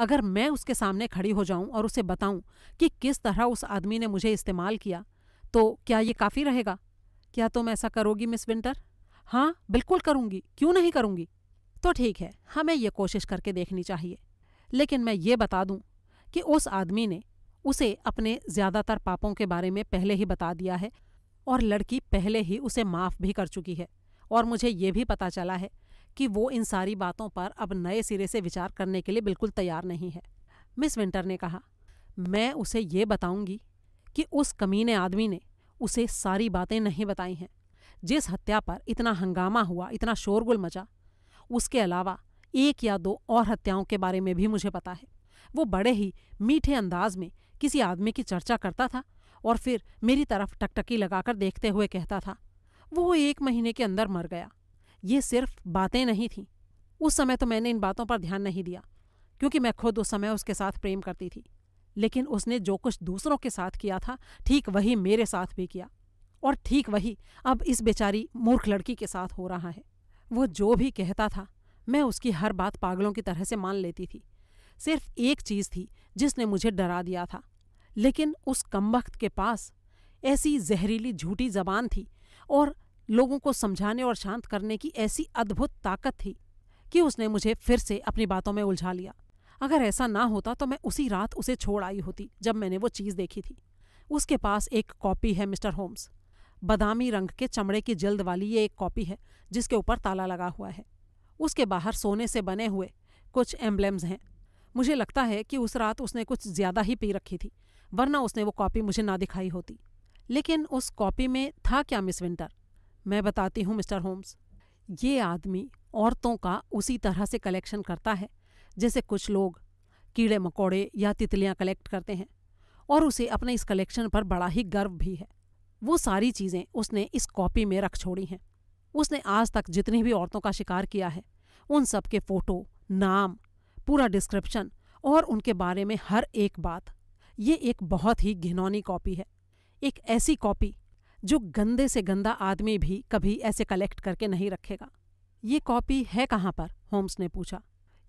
अगर मैं उसके सामने खड़ी हो जाऊं और उसे बताऊं कि किस तरह उस आदमी ने मुझे इस्तेमाल किया तो क्या ये काफ़ी रहेगा क्या तुम ऐसा करोगी मिस विंटर हाँ बिल्कुल करूँगी क्यों नहीं करूँगी तो ठीक है हमें ये कोशिश करके देखनी चाहिए लेकिन मैं ये बता दूं कि उस आदमी ने उसे अपने ज़्यादातर पापों के बारे में पहले ही बता दिया है और लड़की पहले ही उसे माफ़ भी कर चुकी है और मुझे ये भी पता चला है कि वो इन सारी बातों पर अब नए सिरे से विचार करने के लिए बिल्कुल तैयार नहीं है मिस विंटर ने कहा मैं उसे ये बताऊंगी कि उस कमीने आदमी ने उसे सारी बातें नहीं बताई हैं जिस हत्या पर इतना हंगामा हुआ इतना शोरगुल मचा उसके अलावा एक या दो और हत्याओं के बारे में भी मुझे पता है वो बड़े ही मीठे अंदाज में किसी आदमी की चर्चा करता था और फिर मेरी तरफ टकटकी लगाकर देखते हुए कहता था वो एक महीने के अंदर मर गया ये सिर्फ बातें नहीं थीं उस समय तो मैंने इन बातों पर ध्यान नहीं दिया क्योंकि मैं खुद उस समय उसके साथ प्रेम करती थी लेकिन उसने जो कुछ दूसरों के साथ किया था ठीक वही मेरे साथ भी किया और ठीक वही अब इस बेचारी मूर्ख लड़की के साथ हो रहा है वो जो भी कहता था मैं उसकी हर बात पागलों की तरह से मान लेती थी सिर्फ एक चीज़ थी जिसने मुझे डरा दिया था लेकिन उस कमबख्त के पास ऐसी जहरीली झूठी जबान थी और लोगों को समझाने और शांत करने की ऐसी अद्भुत ताकत थी कि उसने मुझे फिर से अपनी बातों में उलझा लिया अगर ऐसा ना होता तो मैं उसी रात उसे छोड़ आई होती जब मैंने वो चीज़ देखी थी उसके पास एक कॉपी है मिस्टर होम्स बादामी रंग के चमड़े की जल्द वाली ये एक कॉपी है जिसके ऊपर ताला लगा हुआ है उसके बाहर सोने से बने हुए कुछ एम्बलेम्स हैं मुझे लगता है कि उस रात उसने कुछ ज़्यादा ही पी रखी थी वरना उसने वो कॉपी मुझे ना दिखाई होती लेकिन उस कॉपी में था क्या मिस विंटर मैं बताती हूँ मिस्टर होम्स ये आदमी औरतों का उसी तरह से कलेक्शन करता है जैसे कुछ लोग कीड़े मकोड़े या तितलियाँ कलेक्ट करते हैं और उसे अपने इस कलेक्शन पर बड़ा ही गर्व भी है वो सारी चीज़ें उसने इस कॉपी में रख छोड़ी हैं उसने आज तक जितनी भी औरतों का शिकार किया है उन सब के फोटो नाम पूरा डिस्क्रिप्शन और उनके बारे में हर एक बात ये एक बहुत ही घिनौनी कॉपी है एक ऐसी कॉपी जो गंदे से गंदा आदमी भी कभी ऐसे कलेक्ट करके नहीं रखेगा ये कॉपी है कहाँ पर होम्स ने पूछा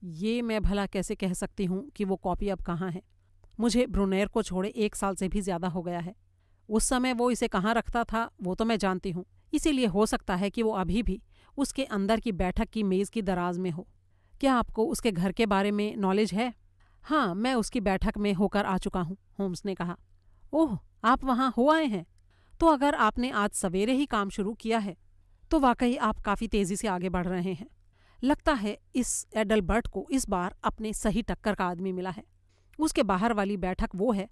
ये मैं भला कैसे कह सकती हूँ कि वो कॉपी अब कहाँ है मुझे ब्रुनेर को छोड़े एक साल से भी ज़्यादा हो गया है उस समय वो इसे कहाँ रखता था वो तो मैं जानती हूँ इसीलिए हो सकता है कि वो अभी भी उसके अंदर की बैठक की मेज़ की दराज में हो क्या आपको उसके घर के बारे में नॉलेज है हाँ मैं उसकी बैठक में होकर आ चुका हूँ होम्स ने कहा ओह आप वहाँ हो आए हैं तो अगर आपने आज सवेरे ही काम शुरू किया है तो वाकई आप काफ़ी तेज़ी से आगे बढ़ रहे हैं लगता है इस एडलबर्ट को इस बार अपने सही टक्कर का आदमी मिला है उसके बाहर वाली बैठक वो है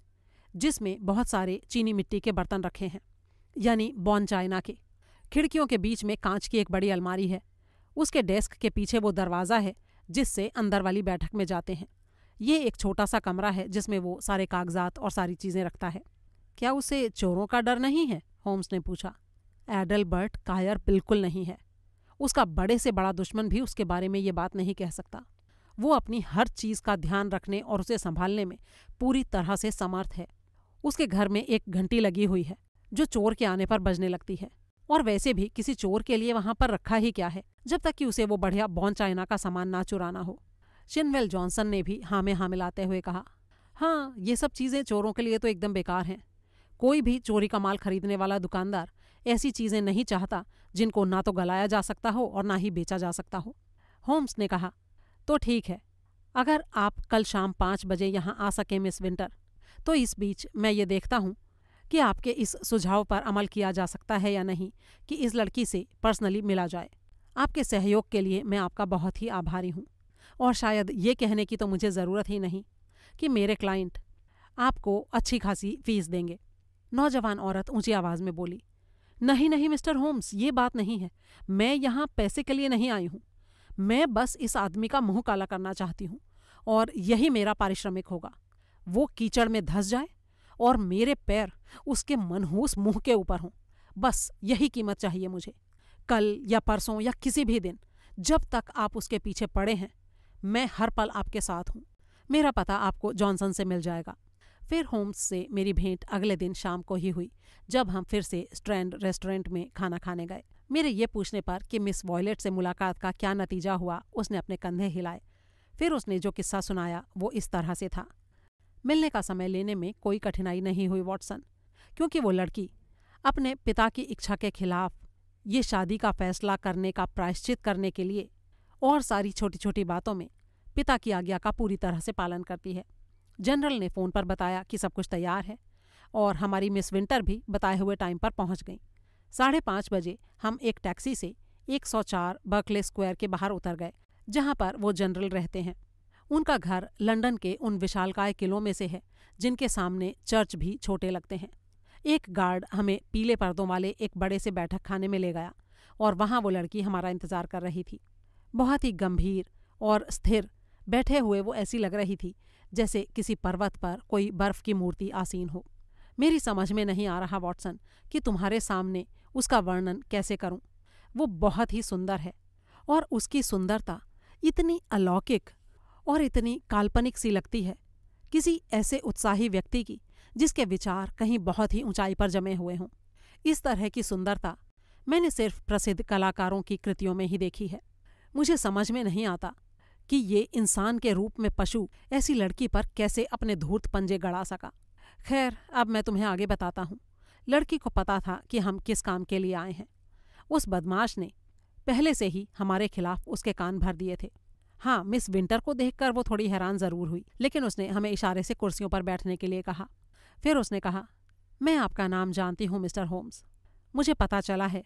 जिसमें बहुत सारे चीनी मिट्टी के बर्तन रखे हैं यानी बॉन चाइना के खिड़कियों के बीच में कांच की एक बड़ी अलमारी है उसके डेस्क के पीछे वो दरवाज़ा है जिससे अंदर वाली बैठक में जाते हैं ये एक छोटा सा कमरा है जिसमें वो सारे कागजात और सारी चीज़ें रखता है क्या उसे चोरों का डर नहीं है होम्स ने पूछा एडलबर्ट कायर बिल्कुल नहीं है उसका बड़े से बड़ा दुश्मन भी उसके बारे में ये बात नहीं कह सकता वो अपनी हर चीज़ का ध्यान रखने और उसे संभालने में पूरी तरह से समर्थ है उसके घर में एक घंटी लगी हुई है जो चोर के आने पर बजने लगती है और वैसे भी किसी चोर के लिए वहां पर रखा ही क्या है जब तक कि उसे वो बढ़िया बॉन चाइना का सामान ना चुराना हो शिनवेल जॉनसन ने भी हामे हामे हाँ मिलाते हुए कहा हाँ ये सब चीज़ें चोरों के लिए तो एकदम बेकार हैं कोई भी चोरी का माल खरीदने वाला दुकानदार ऐसी चीज़ें नहीं चाहता जिनको ना तो गलाया जा सकता हो और ना ही बेचा जा सकता हो होम्स ने कहा तो ठीक है अगर आप कल शाम पाँच बजे यहाँ आ सकें मिस विंटर तो इस बीच मैं ये देखता हूँ कि आपके इस सुझाव पर अमल किया जा सकता है या नहीं कि इस लड़की से पर्सनली मिला जाए आपके सहयोग के लिए मैं आपका बहुत ही आभारी हूँ और शायद ये कहने की तो मुझे ज़रूरत ही नहीं कि मेरे क्लाइंट आपको अच्छी खासी फीस देंगे नौजवान औरत ऊंची आवाज़ में बोली नहीं नहीं मिस्टर होम्स ये बात नहीं है मैं यहाँ पैसे के लिए नहीं आई हूँ मैं बस इस आदमी का मुंह काला करना चाहती हूँ और यही मेरा पारिश्रमिक होगा वो कीचड़ में धस जाए और मेरे पैर उसके मनहूस मुंह के ऊपर हों बस यही कीमत चाहिए मुझे कल या परसों या किसी भी दिन जब तक आप उसके पीछे पड़े हैं मैं हर पल आपके साथ हूँ मेरा पता आपको जॉनसन से मिल जाएगा फिर होम्स से मेरी भेंट अगले दिन शाम को ही हुई जब हम फिर से स्ट्रैंड रेस्टोरेंट में खाना खाने गए मेरे ये पूछने पर कि मिस वॉयलेट से मुलाकात का क्या नतीजा हुआ उसने अपने कंधे हिलाए फिर उसने जो किस्सा सुनाया वो इस तरह से था मिलने का समय लेने में कोई कठिनाई नहीं हुई वॉटसन क्योंकि वो लड़की अपने पिता की इच्छा के खिलाफ ये शादी का फैसला करने का प्रायश्चित करने के लिए और सारी छोटी छोटी बातों में पिता की आज्ञा का पूरी तरह से पालन करती है जनरल ने फ़ोन पर बताया कि सब कुछ तैयार है और हमारी मिस विंटर भी बताए हुए टाइम पर पहुंच गई साढ़े पाँच बजे हम एक टैक्सी से 104 बर्कले स्क्वायर के बाहर उतर गए जहां पर वो जनरल रहते हैं उनका घर लंदन के उन विशालकाय किलों में से है जिनके सामने चर्च भी छोटे लगते हैं एक गार्ड हमें पीले पर्दों वाले एक बड़े से बैठक खाने में ले गया और वहाँ वो लड़की हमारा इंतज़ार कर रही थी बहुत ही गंभीर और स्थिर बैठे हुए वो ऐसी लग रही थी जैसे किसी पर्वत पर कोई बर्फ की मूर्ति आसीन हो मेरी समझ में नहीं आ रहा वॉटसन कि तुम्हारे सामने उसका वर्णन कैसे करूं वो बहुत ही सुंदर है और उसकी सुंदरता इतनी अलौकिक और इतनी काल्पनिक सी लगती है किसी ऐसे उत्साही व्यक्ति की जिसके विचार कहीं बहुत ही ऊंचाई पर जमे हुए हों इस तरह की सुंदरता मैंने सिर्फ प्रसिद्ध कलाकारों की कृतियों में ही देखी है मुझे समझ में नहीं आता कि ये इंसान के रूप में पशु ऐसी लड़की पर कैसे अपने धूर्त पंजे गड़ा सका खैर अब मैं तुम्हें आगे बताता हूँ लड़की को पता था कि हम किस काम के लिए आए हैं उस बदमाश ने पहले से ही हमारे खिलाफ उसके कान भर दिए थे हाँ मिस विंटर को देखकर वो थोड़ी हैरान ज़रूर हुई लेकिन उसने हमें इशारे से कुर्सियों पर बैठने के लिए कहा फिर उसने कहा मैं आपका नाम जानती हूँ मिस्टर होम्स मुझे पता चला है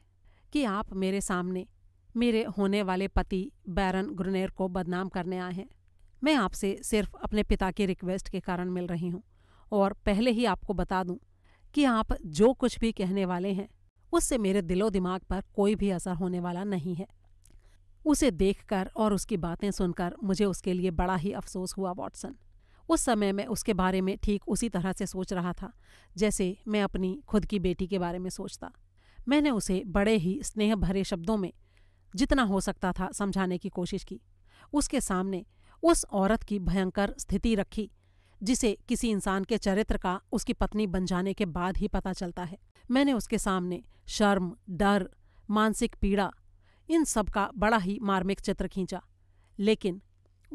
कि आप मेरे सामने मेरे होने वाले पति बैरन ग्रुनेर को बदनाम करने आए हैं मैं आपसे सिर्फ अपने पिता की रिक्वेस्ट के कारण मिल रही हूँ और पहले ही आपको बता दूँ कि आप जो कुछ भी कहने वाले हैं उससे मेरे दिलो दिमाग पर कोई भी असर होने वाला नहीं है उसे देखकर और उसकी बातें सुनकर मुझे उसके लिए बड़ा ही अफसोस हुआ वॉटसन उस समय मैं उसके बारे में ठीक उसी तरह से सोच रहा था जैसे मैं अपनी खुद की बेटी के बारे में सोचता मैंने उसे बड़े ही स्नेह भरे शब्दों में जितना हो सकता था समझाने की कोशिश की उसके सामने उस औरत की भयंकर स्थिति रखी जिसे किसी इंसान के चरित्र का उसकी पत्नी बन जाने के बाद ही पता चलता है मैंने उसके सामने शर्म डर मानसिक पीड़ा इन सब का बड़ा ही मार्मिक चित्र खींचा लेकिन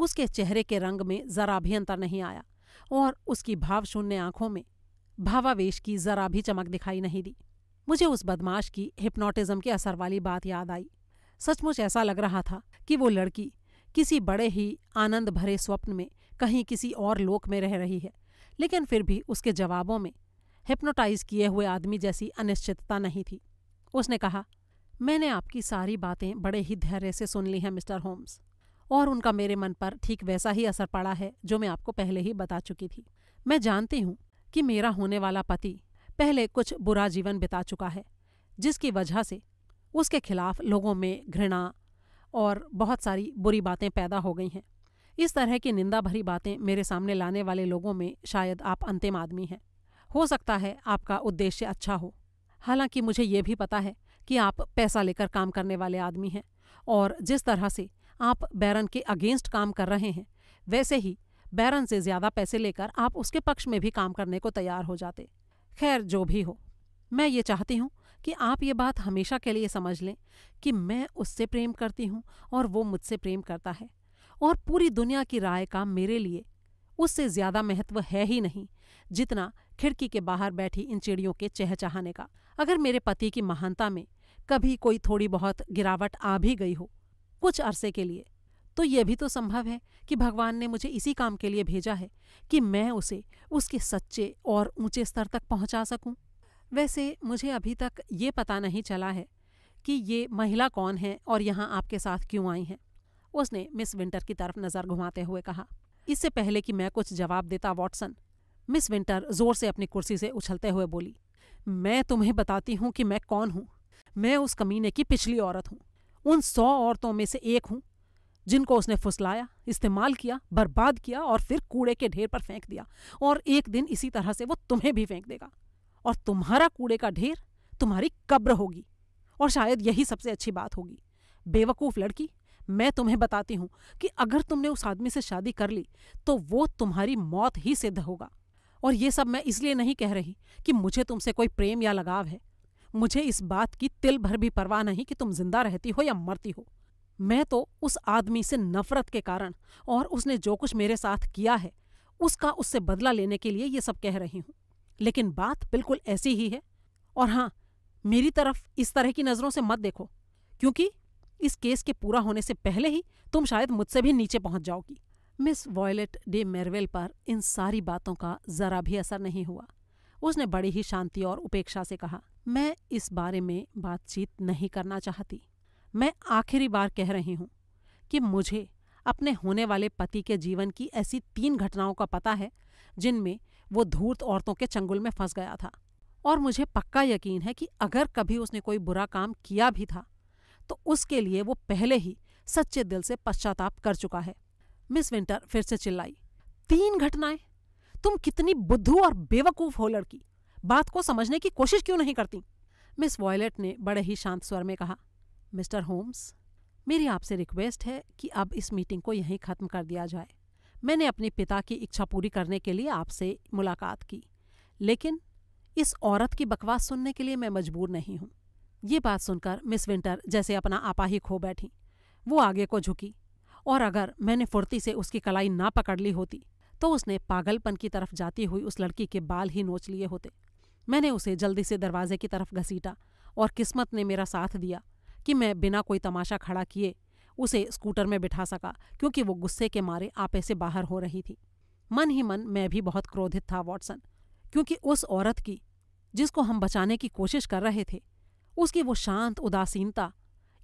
उसके चेहरे के रंग में जरा भी अंतर नहीं आया और उसकी भावशून्य आंखों में भावावेश की जरा भी चमक दिखाई नहीं दी मुझे उस बदमाश की हिप्नोटिज्म के असर वाली बात याद आई सचमुच ऐसा लग रहा था कि वो लड़की किसी बड़े ही आनंद भरे स्वप्न में कहीं किसी और लोक में रह रही है लेकिन फिर भी उसके जवाबों में हिप्नोटाइज किए हुए आदमी जैसी अनिश्चितता नहीं थी उसने कहा मैंने आपकी सारी बातें बड़े ही धैर्य से सुन ली हैं मिस्टर होम्स और उनका मेरे मन पर ठीक वैसा ही असर पड़ा है जो मैं आपको पहले ही बता चुकी थी मैं जानती हूँ कि मेरा होने वाला पति पहले कुछ बुरा जीवन बिता चुका है जिसकी वजह से उसके खिलाफ लोगों में घृणा और बहुत सारी बुरी बातें पैदा हो गई हैं इस तरह की निंदा भरी बातें मेरे सामने लाने वाले लोगों में शायद आप अंतिम आदमी हैं हो सकता है आपका उद्देश्य अच्छा हो हालांकि मुझे ये भी पता है कि आप पैसा लेकर काम करने वाले आदमी हैं और जिस तरह से आप बैरन के अगेंस्ट काम कर रहे हैं वैसे ही बैरन से ज़्यादा पैसे लेकर आप उसके पक्ष में भी काम करने को तैयार हो जाते खैर जो भी हो मैं ये चाहती हूँ कि आप ये बात हमेशा के लिए समझ लें कि मैं उससे प्रेम करती हूँ और वो मुझसे प्रेम करता है और पूरी दुनिया की राय का मेरे लिए उससे ज्यादा महत्व है ही नहीं जितना खिड़की के बाहर बैठी इन चिड़ियों के चहचहाने का अगर मेरे पति की महानता में कभी कोई थोड़ी बहुत गिरावट आ भी गई हो कुछ अरसे के लिए तो यह भी तो संभव है कि भगवान ने मुझे इसी काम के लिए भेजा है कि मैं उसे उसके सच्चे और ऊंचे स्तर तक पहुंचा सकूं। वैसे मुझे अभी तक ये पता नहीं चला है कि ये महिला कौन है और यहाँ आपके साथ क्यों आई हैं उसने मिस विंटर की तरफ नज़र घुमाते हुए कहा इससे पहले कि मैं कुछ जवाब देता वॉटसन मिस विंटर जोर से अपनी कुर्सी से उछलते हुए बोली मैं तुम्हें बताती हूँ कि मैं कौन हूँ मैं उस कमीने की पिछली औरत हूँ उन सौ औरतों में से एक हूँ जिनको उसने फुसलाया इस्तेमाल किया बर्बाद किया और फिर कूड़े के ढेर पर फेंक दिया और एक दिन इसी तरह से वो तुम्हें भी फेंक देगा और तुम्हारा कूड़े का ढेर तुम्हारी कब्र होगी और शायद यही सबसे अच्छी बात होगी बेवकूफ़ लड़की मैं तुम्हें बताती हूँ कि अगर तुमने उस आदमी से शादी कर ली तो वो तुम्हारी मौत ही सिद्ध होगा और ये सब मैं इसलिए नहीं कह रही कि मुझे तुमसे कोई प्रेम या लगाव है मुझे इस बात की तिल भर भी परवाह नहीं कि तुम जिंदा रहती हो या मरती हो मैं तो उस आदमी से नफरत के कारण और उसने जो कुछ मेरे साथ किया है उसका उससे बदला लेने के लिए ये सब कह रही हूँ लेकिन बात बिल्कुल ऐसी ही है और हां मेरी तरफ इस तरह की नज़रों से मत देखो क्योंकि इस केस के पूरा होने से पहले ही तुम शायद मुझसे भी नीचे पहुंच जाओगी मिस वॉयलेट डे मेरवेल पर इन सारी बातों का जरा भी असर नहीं हुआ उसने बड़ी ही शांति और उपेक्षा से कहा मैं इस बारे में बातचीत नहीं करना चाहती मैं आखिरी बार कह रही हूं कि मुझे अपने होने वाले पति के जीवन की ऐसी तीन घटनाओं का पता है जिनमें वो धूर्त औरतों के चंगुल में फंस गया था और मुझे पक्का यकीन है कि अगर कभी उसने कोई बुरा काम किया भी था तो उसके लिए वो पहले ही सच्चे दिल से पश्चाताप कर चुका है मिस विंटर फिर से चिल्लाई तीन घटनाएं तुम कितनी बुद्धू और बेवकूफ हो लड़की बात को समझने की कोशिश क्यों नहीं करती मिस वॉयलेट ने बड़े ही शांत स्वर में कहा मिस्टर होम्स मेरी आपसे रिक्वेस्ट है कि अब इस मीटिंग को यहीं ख़त्म कर दिया जाए मैंने अपने पिता की इच्छा पूरी करने के लिए आपसे मुलाकात की लेकिन इस औरत की बकवास सुनने के लिए मैं मजबूर नहीं हूँ ये बात सुनकर मिस विंटर जैसे अपना आपा ही खो बैठी वो आगे को झुकी और अगर मैंने फुर्ती से उसकी कलाई ना पकड़ ली होती तो उसने पागलपन की तरफ जाती हुई उस लड़की के बाल ही नोच लिए होते मैंने उसे जल्दी से दरवाजे की तरफ घसीटा और किस्मत ने मेरा साथ दिया कि मैं बिना कोई तमाशा खड़ा किए उसे स्कूटर में बिठा सका क्योंकि वो गुस्से के मारे आपे से बाहर हो रही थी मन ही मन मैं भी बहुत क्रोधित था वॉटसन क्योंकि उस औरत की जिसको हम बचाने की कोशिश कर रहे थे उसकी वो शांत उदासीनता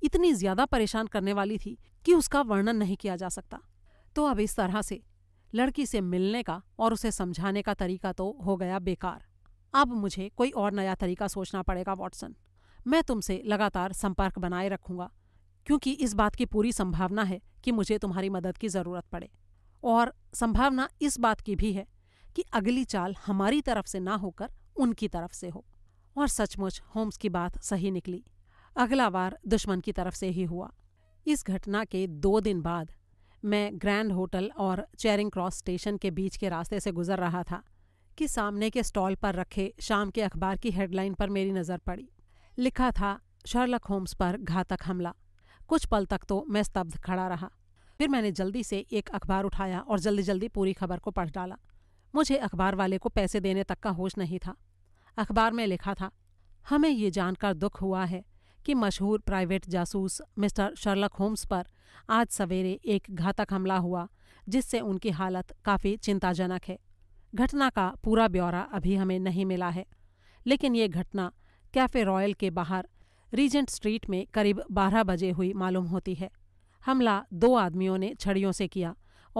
इतनी ज्यादा परेशान करने वाली थी कि उसका वर्णन नहीं किया जा सकता तो अब इस तरह से लड़की से मिलने का और उसे समझाने का तरीका तो हो गया बेकार अब मुझे कोई और नया तरीका सोचना पड़ेगा वॉटसन मैं तुमसे लगातार संपर्क बनाए रखूंगा क्योंकि इस बात की पूरी संभावना है कि मुझे तुम्हारी मदद की ज़रूरत पड़े और संभावना इस बात की भी है कि अगली चाल हमारी तरफ से ना होकर उनकी तरफ से हो और सचमुच होम्स की बात सही निकली अगला वार दुश्मन की तरफ से ही हुआ इस घटना के दो दिन बाद मैं ग्रैंड होटल और चेरिंग क्रॉस स्टेशन के बीच के रास्ते से गुजर रहा था कि सामने के स्टॉल पर रखे शाम के अखबार की हेडलाइन पर मेरी नज़र पड़ी लिखा था शर्लक होम्स पर घातक हमला कुछ पल तक तो मैं स्तब्ध खड़ा रहा फिर मैंने जल्दी से एक अखबार उठाया और जल्दी जल्दी पूरी खबर को पढ़ डाला मुझे अखबार वाले को पैसे देने तक का होश नहीं था अखबार में लिखा था हमें ये जानकर दुख हुआ है कि मशहूर प्राइवेट जासूस मिस्टर शर्लक होम्स पर आज सवेरे एक घातक हमला हुआ जिससे उनकी हालत काफ़ी चिंताजनक है घटना का पूरा ब्यौरा अभी हमें नहीं मिला है लेकिन ये घटना कैफ़े रॉयल के बाहर रीजेंट स्ट्रीट में करीब 12 बजे हुई मालूम होती है हमला दो आदमियों ने छड़ियों से किया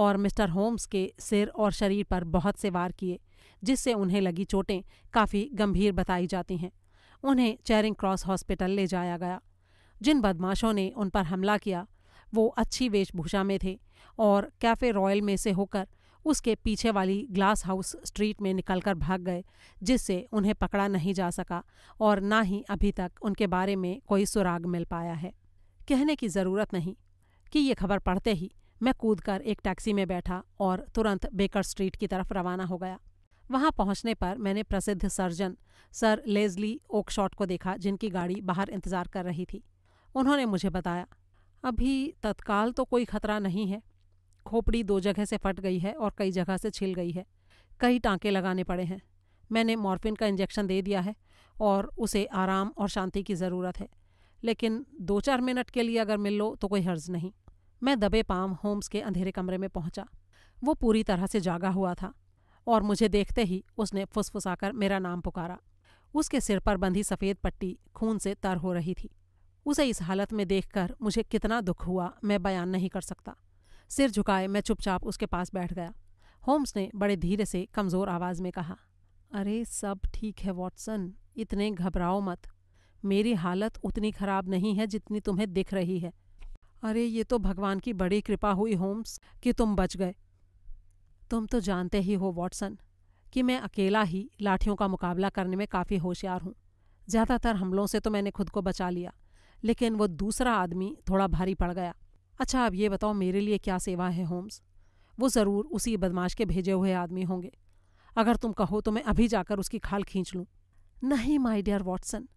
और मिस्टर होम्स के सिर और शरीर पर बहुत से वार किए जिससे उन्हें लगी चोटें काफ़ी गंभीर बताई जाती हैं उन्हें चैरिंग क्रॉस हॉस्पिटल ले जाया गया जिन बदमाशों ने उन पर हमला किया वो अच्छी वेशभूषा में थे और कैफ़े रॉयल में से होकर उसके पीछे वाली ग्लास हाउस स्ट्रीट में निकलकर भाग गए जिससे उन्हें पकड़ा नहीं जा सका और ना ही अभी तक उनके बारे में कोई सुराग मिल पाया है कहने की ज़रूरत नहीं कि ये खबर पढ़ते ही मैं कर एक टैक्सी में बैठा और तुरंत बेकर स्ट्रीट की तरफ रवाना हो गया वहां पहुंचने पर मैंने प्रसिद्ध सर्जन सर लेजली ओकशॉट को देखा जिनकी गाड़ी बाहर इंतजार कर रही थी उन्होंने मुझे बताया अभी तत्काल तो कोई खतरा नहीं है खोपड़ी दो जगह से फट गई है और कई जगह से छिल गई है कई टाँके लगाने पड़े हैं मैंने मॉर्फिन का इंजेक्शन दे दिया है और उसे आराम और शांति की ज़रूरत है लेकिन दो चार मिनट के लिए अगर मिल लो तो कोई हर्ज नहीं मैं दबे पाम होम्स के अंधेरे कमरे में पहुंचा वो पूरी तरह से जागा हुआ था और मुझे देखते ही उसने फुसफुसाकर मेरा नाम पुकारा उसके सिर पर बंधी सफ़ेद पट्टी खून से तर हो रही थी उसे इस हालत में देखकर मुझे कितना दुख हुआ मैं बयान नहीं कर सकता सिर झुकाए मैं चुपचाप उसके पास बैठ गया होम्स ने बड़े धीरे से कमज़ोर आवाज़ में कहा अरे सब ठीक है वॉटसन इतने घबराओ मत मेरी हालत उतनी खराब नहीं है जितनी तुम्हें दिख रही है अरे ये तो भगवान की बड़ी कृपा हुई होम्स कि तुम बच गए तुम तो जानते ही हो वॉटसन कि मैं अकेला ही लाठियों का मुकाबला करने में काफ़ी होशियार हूँ ज़्यादातर हमलों से तो मैंने खुद को बचा लिया लेकिन वो दूसरा आदमी थोड़ा भारी पड़ गया अच्छा आप ये बताओ मेरे लिए क्या सेवा है होम्स वो ज़रूर उसी बदमाश के भेजे हुए आदमी होंगे अगर तुम कहो तो मैं अभी जाकर उसकी खाल खींच लूँ नहीं माय डियर वॉटसन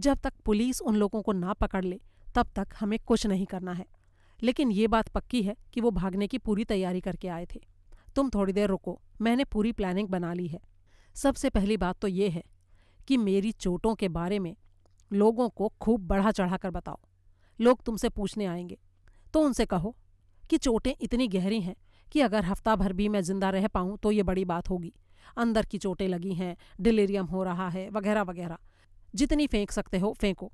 जब तक पुलिस उन लोगों को ना पकड़ ले तब तक हमें कुछ नहीं करना है लेकिन ये बात पक्की है कि वो भागने की पूरी तैयारी करके आए थे तुम थोड़ी देर रुको मैंने पूरी प्लानिंग बना ली है सबसे पहली बात तो ये है कि मेरी चोटों के बारे में लोगों को खूब बढ़ा चढ़ा कर बताओ लोग तुमसे पूछने आएंगे तो उनसे कहो कि चोटें इतनी गहरी हैं कि अगर हफ्ता भर भी मैं जिंदा रह पाऊँ तो ये बड़ी बात होगी अंदर की चोटें लगी हैं डिलीरियम हो रहा है वगैरह वगैरह जितनी फेंक सकते हो फेंको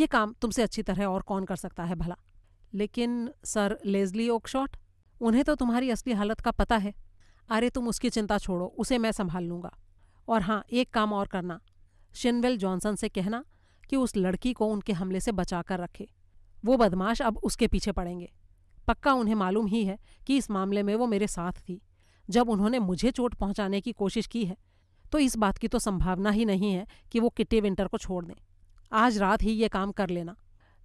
ये काम तुमसे अच्छी तरह और कौन कर सकता है भला लेकिन सर लेजली ओकशॉट उन्हें तो तुम्हारी असली हालत का पता है अरे तुम उसकी चिंता छोड़ो उसे मैं संभाल लूँगा और हाँ एक काम और करना शिनवेल जॉनसन से कहना कि उस लड़की को उनके हमले से बचा कर रखे वो बदमाश अब उसके पीछे पड़ेंगे पक्का उन्हें मालूम ही है कि इस मामले में वो मेरे साथ थी जब उन्होंने मुझे चोट पहुंचाने की कोशिश की है तो इस बात की तो संभावना ही नहीं है कि वो किट्टी विंटर को छोड़ दें आज रात ही ये काम कर लेना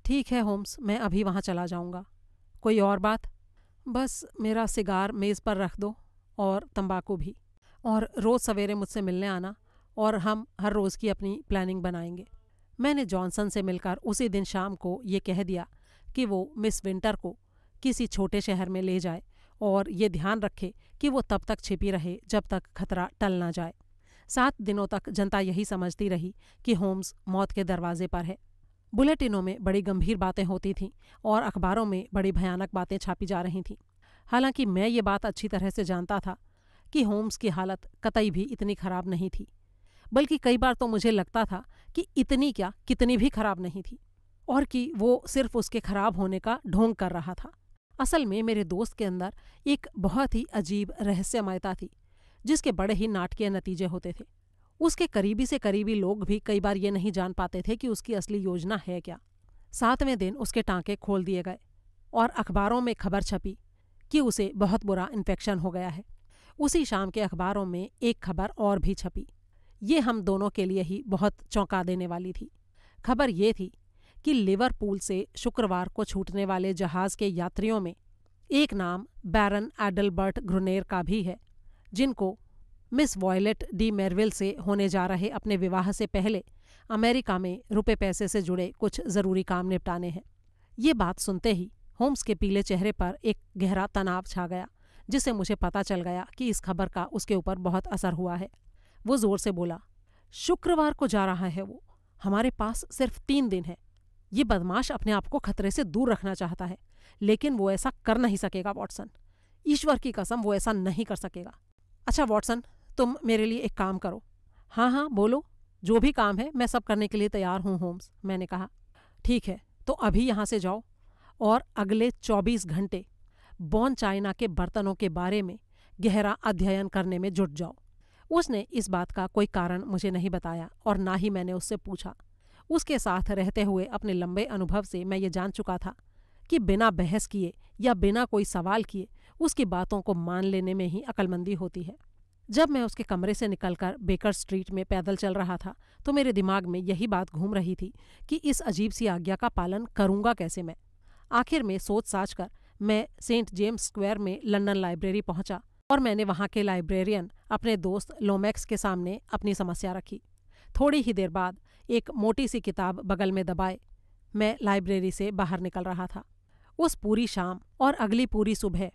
ठीक है होम्स मैं अभी वहाँ चला जाऊँगा कोई और बात बस मेरा सिगार मेज़ पर रख दो और तंबाकू भी और रोज़ सवेरे मुझसे मिलने आना और हम हर रोज़ की अपनी प्लानिंग बनाएंगे मैंने जॉनसन से मिलकर उसी दिन शाम को ये कह दिया कि वो मिस विंटर को किसी छोटे शहर में ले जाए और ये ध्यान रखे कि वो तब तक छिपी रहे जब तक खतरा टल ना जाए सात दिनों तक जनता यही समझती रही कि होम्स मौत के दरवाजे पर है बुलेटिनों में बड़ी गंभीर बातें होती थीं और अखबारों में बड़ी भयानक बातें छापी जा रही थीं हालांकि मैं ये बात अच्छी तरह से जानता था कि होम्स की हालत कतई भी इतनी खराब नहीं थी बल्कि कई बार तो मुझे लगता था कि इतनी क्या कितनी भी खराब नहीं थी और कि वो सिर्फ उसके खराब होने का ढोंग कर रहा था असल में मेरे दोस्त के अंदर एक बहुत ही अजीब रहस्यमयता थी जिसके बड़े ही नाटकीय नतीजे होते थे उसके करीबी से करीबी लोग भी कई बार ये नहीं जान पाते थे कि उसकी असली योजना है क्या सातवें दिन उसके टांके खोल दिए गए और अखबारों में खबर छपी कि उसे बहुत बुरा इन्फेक्शन हो गया है उसी शाम के अखबारों में एक खबर और भी छपी ये हम दोनों के लिए ही बहुत चौंका देने वाली थी खबर ये थी कि लिवरपूल से शुक्रवार को छूटने वाले जहाज के यात्रियों में एक नाम बैरन एडलबर्ट ग्रुनेर का भी है जिनको मिस वॉयलेट डी मेरविल से होने जा रहे अपने विवाह से पहले अमेरिका में रुपए पैसे से जुड़े कुछ ज़रूरी काम निपटाने हैं ये बात सुनते ही होम्स के पीले चेहरे पर एक गहरा तनाव छा गया जिसे मुझे पता चल गया कि इस खबर का उसके ऊपर बहुत असर हुआ है वो जोर से बोला शुक्रवार को जा रहा है वो हमारे पास सिर्फ तीन दिन है ये बदमाश अपने आप को खतरे से दूर रखना चाहता है लेकिन वो ऐसा कर नहीं सकेगा वॉटसन ईश्वर की कसम वो ऐसा नहीं कर सकेगा अच्छा वॉटसन तुम मेरे लिए एक काम करो हाँ हाँ बोलो जो भी काम है मैं सब करने के लिए तैयार हूँ होम्स मैंने कहा ठीक है तो अभी यहाँ से जाओ और अगले चौबीस घंटे बॉन चाइना के बर्तनों के बारे में गहरा अध्ययन करने में जुट जाओ उसने इस बात का कोई कारण मुझे नहीं बताया और ना ही मैंने उससे पूछा उसके साथ रहते हुए अपने लंबे अनुभव से मैं ये जान चुका था कि बिना बहस किए या बिना कोई सवाल किए उसकी बातों को मान लेने में ही अकलमंदी होती है जब मैं उसके कमरे से निकलकर बेकर स्ट्रीट में पैदल चल रहा था तो मेरे दिमाग में यही बात घूम रही थी कि इस अजीब सी आज्ञा का पालन करूंगा कैसे मैं आखिर में सोच साझ कर मैं सेंट जेम्स स्क्वायर में लंदन लाइब्रेरी पहुंचा और मैंने वहाँ के लाइब्रेरियन अपने दोस्त लोमैक्स के सामने अपनी समस्या रखी थोड़ी ही देर बाद एक मोटी सी किताब बगल में दबाए मैं लाइब्रेरी से बाहर निकल रहा था उस पूरी शाम और अगली पूरी सुबह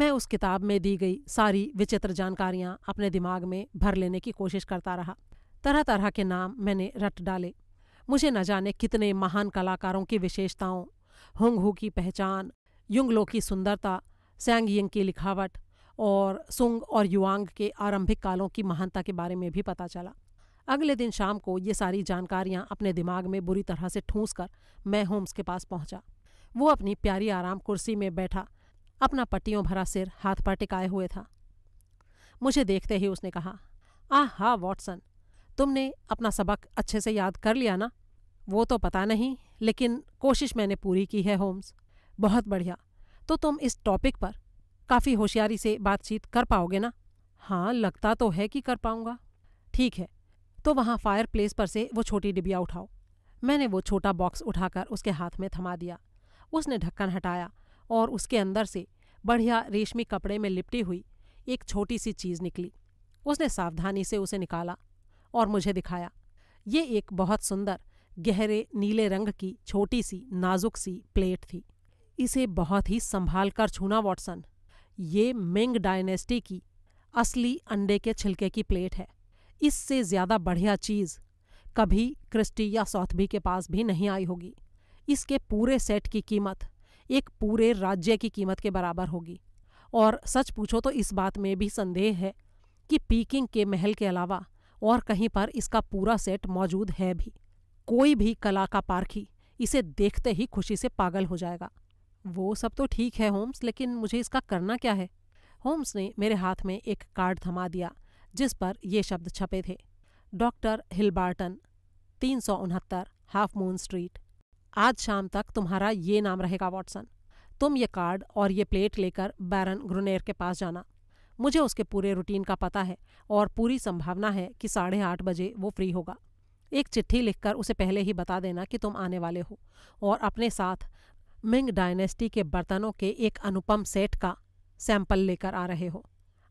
मैं उस किताब में दी गई सारी विचित्र जानकारियां अपने दिमाग में भर लेने की कोशिश करता रहा तरह तरह के नाम मैंने रट डाले मुझे न जाने कितने महान कलाकारों की विशेषताओं हुंगहू की पहचान युंगलो की सुंदरता सैंग यिंग की लिखावट और सुंग और युवांग के आरंभिक कालों की महानता के बारे में भी पता चला अगले दिन शाम को ये सारी जानकारियाँ अपने दिमाग में बुरी तरह से ठूंस कर मैं होम्स के पास पहुंचा वो अपनी प्यारी आराम कुर्सी में बैठा अपना पट्टियों भरा सिर हाथ पर टिकाए हुए था मुझे देखते ही उसने कहा आ हा वॉटसन तुमने अपना सबक अच्छे से याद कर लिया ना वो तो पता नहीं लेकिन कोशिश मैंने पूरी की है होम्स बहुत बढ़िया तो तुम इस टॉपिक पर काफ़ी होशियारी से बातचीत कर पाओगे ना हाँ लगता तो है कि कर पाऊंगा ठीक है तो वहाँ फायर प्लेस पर से वो छोटी डिबिया उठाओ मैंने वो छोटा बॉक्स उठाकर उसके हाथ में थमा दिया उसने ढक्कन हटाया और उसके अंदर से बढ़िया रेशमी कपड़े में लिपटी हुई एक छोटी सी चीज़ निकली उसने सावधानी से उसे निकाला और मुझे दिखाया ये एक बहुत सुंदर गहरे नीले रंग की छोटी सी नाजुक सी प्लेट थी इसे बहुत ही संभाल कर छूना वॉटसन ये मिंग डायनेस्टी की असली अंडे के छिलके की प्लेट है इससे ज्यादा बढ़िया चीज कभी क्रिस्टी या सौथबी के पास भी नहीं आई होगी इसके पूरे सेट की कीमत एक पूरे राज्य की कीमत के बराबर होगी और सच पूछो तो इस बात में भी संदेह है कि पीकिंग के महल के अलावा और कहीं पर इसका पूरा सेट मौजूद है भी कोई भी कला का पारखी इसे देखते ही खुशी से पागल हो जाएगा वो सब तो ठीक है होम्स लेकिन मुझे इसका करना क्या है होम्स ने मेरे हाथ में एक कार्ड थमा दिया जिस पर ये शब्द छपे थे डॉक्टर हिलबार्टन तीन सौ उनहत्तर हाफ मून स्ट्रीट आज शाम तक तुम्हारा ये नाम रहेगा वॉटसन तुम ये कार्ड और ये प्लेट लेकर बैरन ग्रुनेर के पास जाना मुझे उसके पूरे रूटीन का पता है और पूरी संभावना है कि साढ़े आठ बजे वो फ्री होगा एक चिट्ठी लिखकर उसे पहले ही बता देना कि तुम आने वाले हो और अपने साथ मिंग डायनेस्टी के बर्तनों के एक अनुपम सेट का सैंपल लेकर आ रहे हो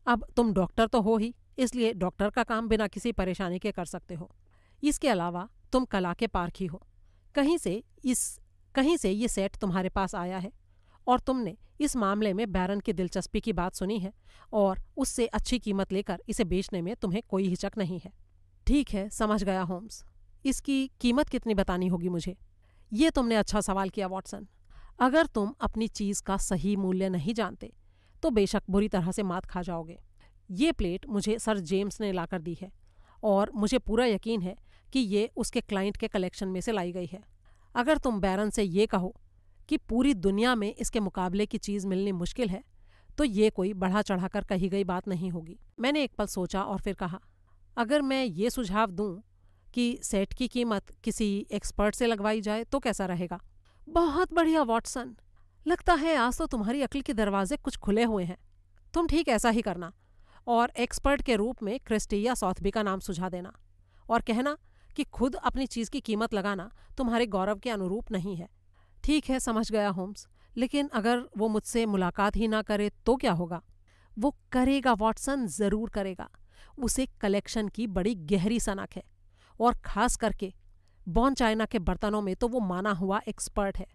अब तुम डॉक्टर तो हो ही इसलिए डॉक्टर का काम बिना किसी परेशानी के कर सकते हो इसके अलावा तुम कला के पार्क ही हो कहीं से इस कहीं से ये सेट तुम्हारे पास आया है और तुमने इस मामले में बैरन की दिलचस्पी की बात सुनी है और उससे अच्छी कीमत लेकर इसे बेचने में तुम्हें कोई हिचक नहीं है ठीक है समझ गया होम्स इसकी कीमत कितनी बतानी होगी मुझे ये तुमने अच्छा सवाल किया वॉटसन अगर तुम अपनी चीज का सही मूल्य नहीं जानते तो बेशक बुरी तरह से मात खा जाओगे ये प्लेट मुझे सर जेम्स ने लाकर दी है और मुझे पूरा यकीन है कि ये उसके क्लाइंट के कलेक्शन में से लाई गई है अगर तुम बैरन से ये कहो कि पूरी दुनिया में इसके मुकाबले की चीज़ मिलनी मुश्किल है तो ये कोई बढ़ा चढ़ाकर कही गई बात नहीं होगी मैंने एक पल सोचा और फिर कहा अगर मैं ये सुझाव दूं कि सेट की कीमत किसी एक्सपर्ट से लगवाई जाए तो कैसा रहेगा बहुत बढ़िया वॉटसन लगता है आज तो तुम्हारी अक्ल के दरवाजे कुछ खुले हुए हैं तुम ठीक ऐसा ही करना और एक्सपर्ट के रूप में क्रिस्टिया सौथबी का नाम सुझा देना और कहना कि खुद अपनी चीज़ की कीमत लगाना तुम्हारे गौरव के अनुरूप नहीं है ठीक है समझ गया होम्स लेकिन अगर वो मुझसे मुलाकात ही ना करे तो क्या होगा वो करेगा वॉटसन ज़रूर करेगा उसे कलेक्शन की बड़ी गहरी सनक है और ख़ास करके बॉन चाइना के बर्तनों में तो वो माना हुआ एक्सपर्ट है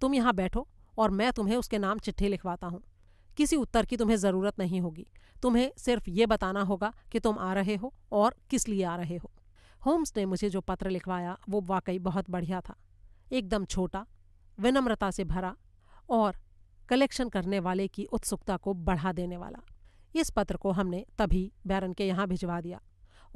तुम यहाँ बैठो और मैं तुम्हें उसके नाम चिट्ठी लिखवाता हूँ किसी उत्तर की तुम्हें ज़रूरत नहीं होगी तुम्हें सिर्फ ये बताना होगा कि तुम आ रहे हो और किस लिए आ रहे हो होम्स ने मुझे जो पत्र लिखवाया वो वाकई बहुत बढ़िया था एकदम छोटा विनम्रता से भरा और कलेक्शन करने वाले की उत्सुकता को बढ़ा देने वाला इस पत्र को हमने तभी बैरन के यहाँ भिजवा दिया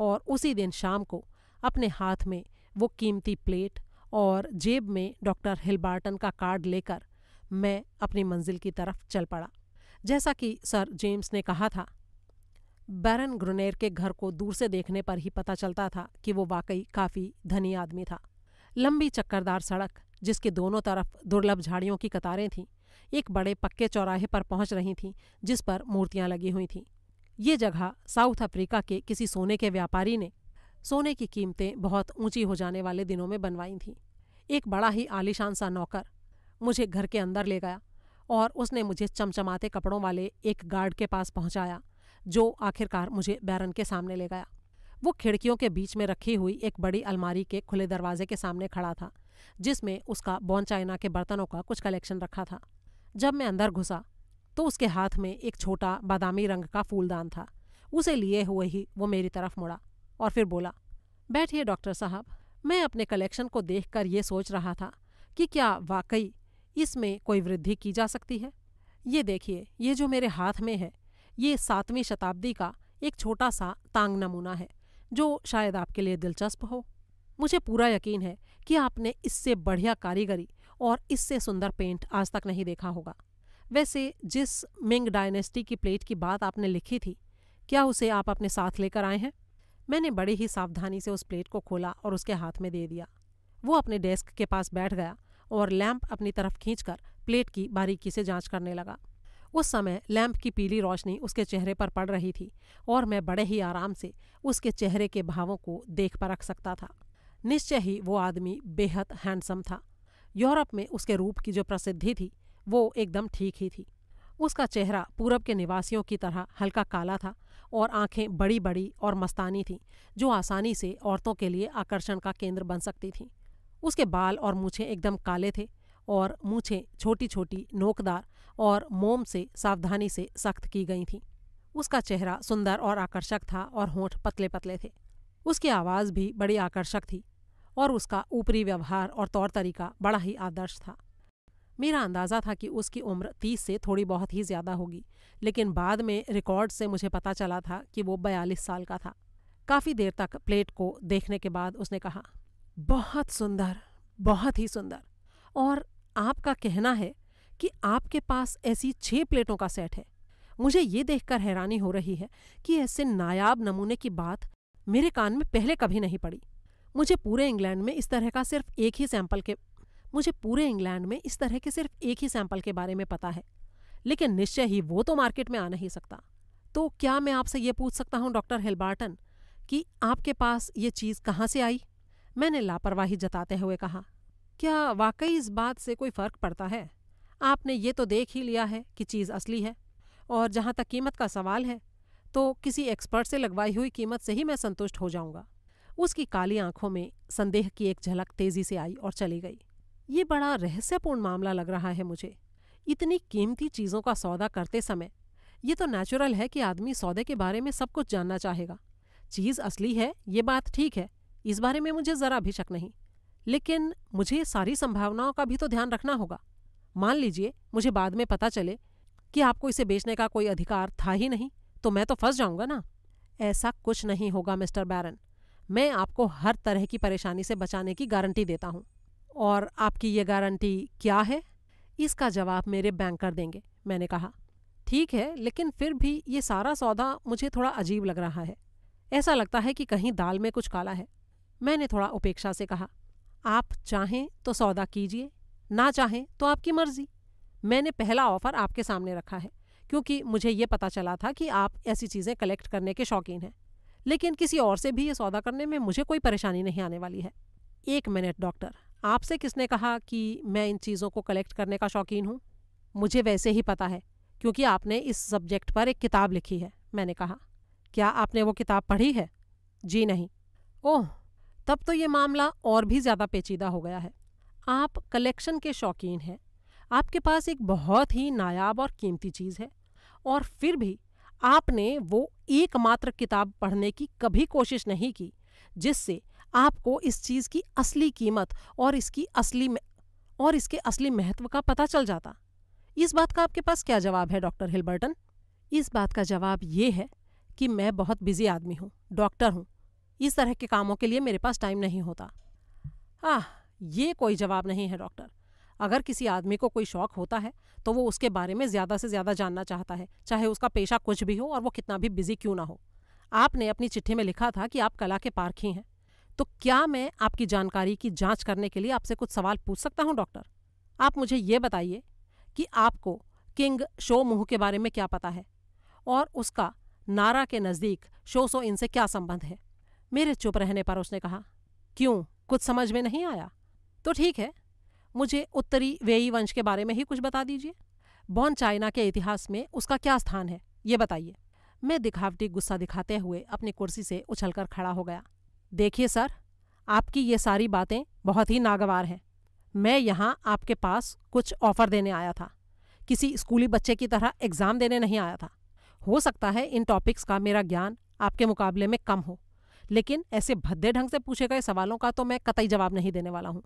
और उसी दिन शाम को अपने हाथ में वो कीमती प्लेट और जेब में डॉक्टर हिलबार्टन का कार्ड लेकर मैं अपनी मंजिल की तरफ चल पड़ा जैसा कि सर जेम्स ने कहा था बैरन ग्रुनेर के घर को दूर से देखने पर ही पता चलता था कि वो वाकई काफ़ी धनी आदमी था लंबी चक्करदार सड़क जिसके दोनों तरफ दुर्लभ झाड़ियों की कतारें थीं एक बड़े पक्के चौराहे पर पहुंच रही थीं जिस पर मूर्तियां लगी हुई थीं ये जगह साउथ अफ्रीका के किसी सोने के व्यापारी ने सोने की कीमतें बहुत ऊंची हो जाने वाले दिनों में बनवाई थीं एक बड़ा ही आलिशान सा नौकर मुझे घर के अंदर ले गया और उसने मुझे चमचमाते कपड़ों वाले एक गार्ड के पास पहुंचाया जो आखिरकार मुझे बैरन के सामने ले गया वो खिड़कियों के बीच में रखी हुई एक बड़ी अलमारी के खुले दरवाजे के सामने खड़ा था जिसमें उसका बॉन चाइना के बर्तनों का कुछ कलेक्शन रखा था जब मैं अंदर घुसा तो उसके हाथ में एक छोटा बादामी रंग का फूलदान था उसे लिए हुए ही वो मेरी तरफ मुड़ा और फिर बोला बैठिए डॉक्टर साहब मैं अपने कलेक्शन को देखकर ये सोच रहा था कि क्या वाकई इसमें कोई वृद्धि की जा सकती है ये देखिए ये जो मेरे हाथ में है ये सातवीं शताब्दी का एक छोटा सा तांग नमूना है जो शायद आपके लिए दिलचस्प हो मुझे पूरा यकीन है कि आपने इससे बढ़िया कारीगरी और इससे सुंदर पेंट आज तक नहीं देखा होगा वैसे जिस मिंग डायनेस्टी की प्लेट की बात आपने लिखी थी क्या उसे आप अपने साथ लेकर आए हैं मैंने बड़े ही सावधानी से उस प्लेट को खोला और उसके हाथ में दे दिया वो अपने डेस्क के पास बैठ गया और लैंप अपनी तरफ खींचकर प्लेट की बारीकी से जांच करने लगा उस समय लैंप की पीली रोशनी उसके चेहरे पर पड़ रही थी और मैं बड़े ही आराम से उसके चेहरे के भावों को देख परख सकता था निश्चय ही वो आदमी बेहद हैंडसम था यूरोप में उसके रूप की जो प्रसिद्धि थी वो एकदम ठीक ही थी उसका चेहरा पूरब के निवासियों की तरह हल्का काला था और आंखें बड़ी बड़ी और मस्तानी थीं जो आसानी से औरतों के लिए आकर्षण का केंद्र बन सकती थीं उसके बाल और मूछें एकदम काले थे और मूछें छोटी छोटी नोकदार और मोम से सावधानी से सख्त की गई थीं उसका चेहरा सुंदर और आकर्षक था और होंठ पतले पतले थे उसकी आवाज़ भी बड़ी आकर्षक थी और उसका ऊपरी व्यवहार और तौर तरीका बड़ा ही आदर्श था मेरा अंदाज़ा था कि उसकी उम्र तीस से थोड़ी बहुत ही ज़्यादा होगी लेकिन बाद में रिकॉर्ड से मुझे पता चला था कि वो बयालीस साल का था काफ़ी देर तक प्लेट को देखने के बाद उसने कहा बहुत सुंदर बहुत ही सुंदर और आपका कहना है कि आपके पास ऐसी छः प्लेटों का सेट है मुझे ये देखकर हैरानी हो रही है कि ऐसे नायाब नमूने की बात मेरे कान में पहले कभी नहीं पड़ी मुझे पूरे इंग्लैंड में इस तरह का सिर्फ एक ही सैंपल के मुझे पूरे इंग्लैंड में इस तरह के सिर्फ एक ही सैंपल के बारे में पता है लेकिन निश्चय ही वो तो मार्केट में आ नहीं सकता तो क्या मैं आपसे ये पूछ सकता हूँ डॉक्टर हिलबार्टन कि आपके पास ये चीज़ कहाँ से आई मैंने लापरवाही जताते हुए कहा क्या वाकई इस बात से कोई फ़र्क पड़ता है आपने ये तो देख ही लिया है कि चीज़ असली है और जहाँ तक कीमत का सवाल है तो किसी एक्सपर्ट से लगवाई हुई कीमत से ही मैं संतुष्ट हो जाऊँगा उसकी काली आंखों में संदेह की एक झलक तेजी से आई और चली गई ये बड़ा रहस्यपूर्ण मामला लग रहा है मुझे इतनी कीमती चीज़ों का सौदा करते समय ये तो नेचुरल है कि आदमी सौदे के बारे में सब कुछ जानना चाहेगा चीज़ असली है ये बात ठीक है इस बारे में मुझे ज़रा भी शक नहीं लेकिन मुझे सारी संभावनाओं का भी तो ध्यान रखना होगा मान लीजिए मुझे बाद में पता चले कि आपको इसे बेचने का कोई अधिकार था ही नहीं तो मैं तो फंस जाऊंगा ना ऐसा कुछ नहीं होगा मिस्टर बैरन मैं आपको हर तरह की परेशानी से बचाने की गारंटी देता हूँ और आपकी ये गारंटी क्या है इसका जवाब मेरे बैंकर देंगे मैंने कहा ठीक है लेकिन फिर भी ये सारा सौदा मुझे थोड़ा अजीब लग रहा है ऐसा लगता है कि कहीं दाल में कुछ काला है मैंने थोड़ा उपेक्षा से कहा आप चाहें तो सौदा कीजिए ना चाहें तो आपकी मर्जी मैंने पहला ऑफर आपके सामने रखा है क्योंकि मुझे ये पता चला था कि आप ऐसी चीज़ें कलेक्ट करने के शौकीन हैं लेकिन किसी और से भी ये सौदा करने में मुझे कोई परेशानी नहीं आने वाली है एक मिनट डॉक्टर आपसे किसने कहा कि मैं इन चीज़ों को कलेक्ट करने का शौकीन हूँ मुझे वैसे ही पता है क्योंकि आपने इस सब्जेक्ट पर एक किताब लिखी है मैंने कहा क्या आपने वो किताब पढ़ी है जी नहीं ओह तब तो ये मामला और भी ज़्यादा पेचीदा हो गया है आप कलेक्शन के शौकीन हैं आपके पास एक बहुत ही नायाब और कीमती चीज़ है और फिर भी आपने वो एकमात्र किताब पढ़ने की कभी कोशिश नहीं की जिससे आपको इस चीज़ की असली कीमत और इसकी असली और इसके असली महत्व का पता चल जाता इस बात का आपके पास क्या जवाब है डॉक्टर हिलबर्टन इस बात का जवाब ये है कि मैं बहुत बिजी आदमी हूँ डॉक्टर हूँ इस तरह के कामों के लिए मेरे पास टाइम नहीं होता आह ये कोई जवाब नहीं है डॉक्टर अगर किसी आदमी को कोई शौक होता है तो वो उसके बारे में ज़्यादा से ज़्यादा जानना चाहता है चाहे उसका पेशा कुछ भी हो और वो कितना भी बिजी क्यों ना हो आपने अपनी चिट्ठी में लिखा था कि आप कला के पारखी हैं तो क्या मैं आपकी जानकारी की जांच करने के लिए आपसे कुछ सवाल पूछ सकता हूं डॉक्टर आप मुझे ये बताइए कि आपको किंग शो मुह के बारे में क्या पता है और उसका नारा के नज़दीक शो सो इनसे क्या संबंध है मेरे चुप रहने पर उसने कहा क्यों कुछ समझ में नहीं आया तो ठीक है मुझे उत्तरी वेई वंश के बारे में ही कुछ बता दीजिए बॉन चाइना के इतिहास में उसका क्या स्थान है ये बताइए मैं दिखावटी गुस्सा दिखाते हुए अपनी कुर्सी से उछलकर खड़ा हो गया देखिए सर आपकी ये सारी बातें बहुत ही नागवार हैं मैं यहाँ आपके पास कुछ ऑफ़र देने आया था किसी स्कूली बच्चे की तरह एग्ज़ाम देने नहीं आया था हो सकता है इन टॉपिक्स का मेरा ज्ञान आपके मुकाबले में कम हो लेकिन ऐसे भद्दे ढंग से पूछे गए सवालों का तो मैं कतई जवाब नहीं देने वाला हूँ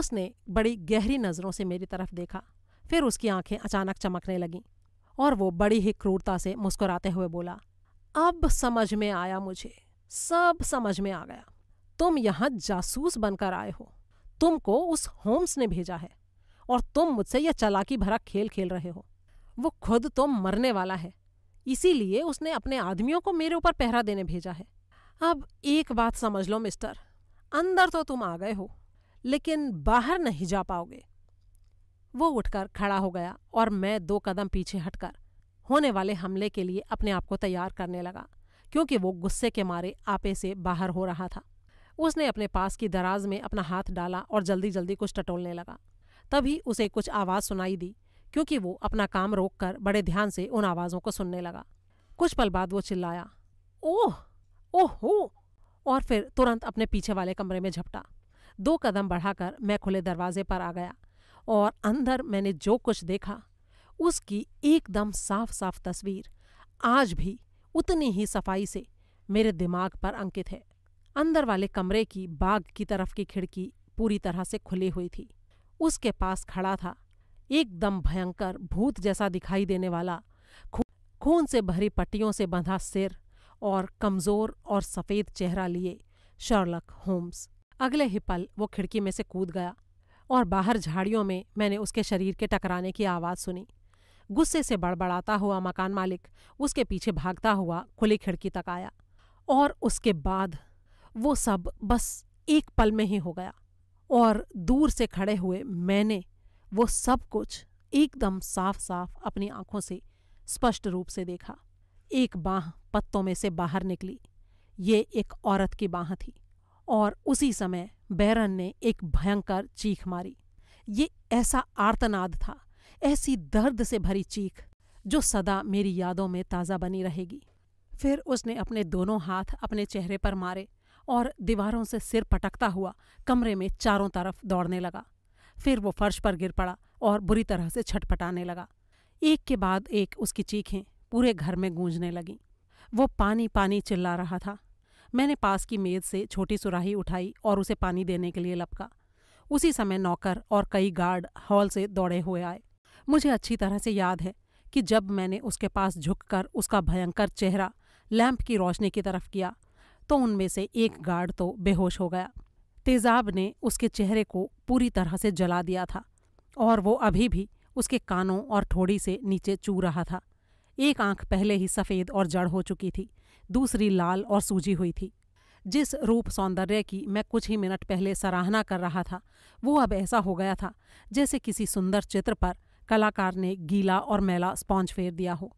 उसने बड़ी गहरी नज़रों से मेरी तरफ देखा फिर उसकी आंखें अचानक चमकने लगीं और वो बड़ी ही क्रूरता से मुस्कुराते हुए बोला अब समझ में आया मुझे सब समझ में आ गया तुम यहां जासूस बनकर आए हो तुमको उस होम्स ने भेजा है और तुम मुझसे यह चलाकी भरा खेल खेल रहे हो वो खुद तो मरने वाला है इसीलिए उसने अपने आदमियों को मेरे ऊपर पहरा देने भेजा है अब एक बात समझ लो मिस्टर अंदर तो तुम आ गए हो लेकिन बाहर नहीं जा पाओगे वो उठकर खड़ा हो गया और मैं दो कदम पीछे हटकर होने वाले हमले के लिए अपने आप को तैयार करने लगा क्योंकि वो गुस्से के मारे आपे से बाहर हो रहा था उसने अपने पास की दराज में अपना हाथ डाला और जल्दी जल्दी कुछ टटोलने लगा तभी उसे कुछ आवाज़ सुनाई दी क्योंकि वो अपना काम रोककर बड़े ध्यान से उन आवाज़ों को सुनने लगा कुछ पल बाद वो चिल्लाया ओह ओह हो और फिर तुरंत अपने पीछे वाले कमरे में झपटा दो कदम बढ़ाकर मैं खुले दरवाजे पर आ गया और अंदर मैंने जो कुछ देखा उसकी एकदम साफ साफ तस्वीर आज भी उतनी ही सफाई से मेरे दिमाग पर अंकित है अंदर वाले कमरे की बाग की तरफ की खिड़की पूरी तरह से खुली हुई थी उसके पास खड़ा था एकदम भयंकर भूत जैसा दिखाई देने वाला खून से भरी पट्टियों से बंधा सिर और कमजोर और सफेद चेहरा लिए शर्लक होम्स अगले ही पल वो खिड़की में से कूद गया और बाहर झाड़ियों में मैंने उसके शरीर के टकराने की आवाज सुनी गुस्से से बड़बड़ाता हुआ मकान मालिक उसके पीछे भागता हुआ खुली खिड़की तक आया और उसके बाद वो सब बस एक पल में ही हो गया और दूर से खड़े हुए मैंने वो सब कुछ एकदम साफ साफ अपनी आंखों से स्पष्ट रूप से देखा एक बाह पत्तों में से बाहर निकली ये एक औरत की बाह थी और उसी समय बैरन ने एक भयंकर चीख मारी ये ऐसा आर्तनाद था ऐसी दर्द से भरी चीख जो सदा मेरी यादों में ताज़ा बनी रहेगी फिर उसने अपने दोनों हाथ अपने चेहरे पर मारे और दीवारों से सिर पटकता हुआ कमरे में चारों तरफ दौड़ने लगा फिर वो फर्श पर गिर पड़ा और बुरी तरह से छटपटाने लगा एक के बाद एक उसकी चीखें पूरे घर में गूंजने लगीं वो पानी पानी चिल्ला रहा था मैंने पास की मेज से छोटी सुराही उठाई और उसे पानी देने के लिए लपका उसी समय नौकर और कई गार्ड हॉल से दौड़े हुए आए मुझे अच्छी तरह से याद है कि जब मैंने उसके पास झुककर उसका भयंकर चेहरा लैंप की रोशनी की तरफ किया तो उनमें से एक गार्ड तो बेहोश हो गया तेजाब ने उसके चेहरे को पूरी तरह से जला दिया था और वो अभी भी उसके कानों और ठोड़ी से नीचे चू रहा था एक आंख पहले ही सफ़ेद और जड़ हो चुकी थी दूसरी लाल और सूजी हुई थी जिस रूप सौंदर्य की मैं कुछ ही मिनट पहले सराहना कर रहा था वो अब ऐसा हो गया था जैसे किसी सुंदर चित्र पर कलाकार ने गीला और मैला स्पॉन्ज फेर दिया हो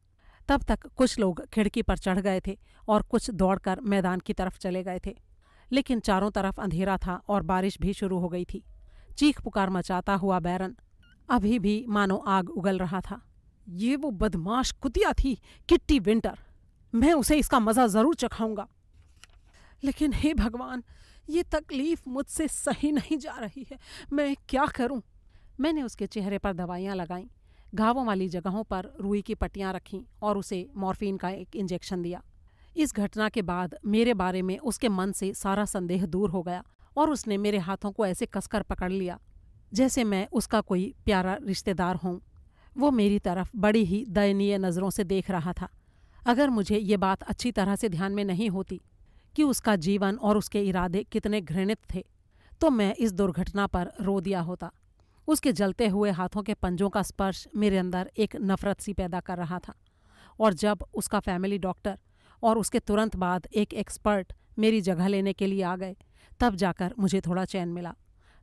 तब तक कुछ लोग खिड़की पर चढ़ गए थे और कुछ दौड़कर मैदान की तरफ चले गए थे लेकिन चारों तरफ अंधेरा था और बारिश भी शुरू हो गई थी चीख पुकार मचाता हुआ बैरन अभी भी मानो आग उगल रहा था ये वो बदमाश कुतिया थी किट्टी विंटर मैं उसे इसका मज़ा ज़रूर चखाऊंगा लेकिन हे भगवान ये तकलीफ मुझसे सही नहीं जा रही है मैं क्या करूं मैंने उसके चेहरे पर दवाइयाँ लगाईं घावों वाली जगहों पर रुई की पट्टियाँ रखीं और उसे मॉर्फिन का एक इंजेक्शन दिया इस घटना के बाद मेरे बारे में उसके मन से सारा संदेह दूर हो गया और उसने मेरे हाथों को ऐसे कसकर पकड़ लिया जैसे मैं उसका कोई प्यारा रिश्तेदार हूँ वो मेरी तरफ बड़ी ही दयनीय नज़रों से देख रहा था अगर मुझे ये बात अच्छी तरह से ध्यान में नहीं होती कि उसका जीवन और उसके इरादे कितने घृणित थे तो मैं इस दुर्घटना पर रो दिया होता उसके जलते हुए हाथों के पंजों का स्पर्श मेरे अंदर एक नफरत सी पैदा कर रहा था और जब उसका फैमिली डॉक्टर और उसके तुरंत बाद एक एक्सपर्ट मेरी जगह लेने के लिए आ गए तब जाकर मुझे थोड़ा चैन मिला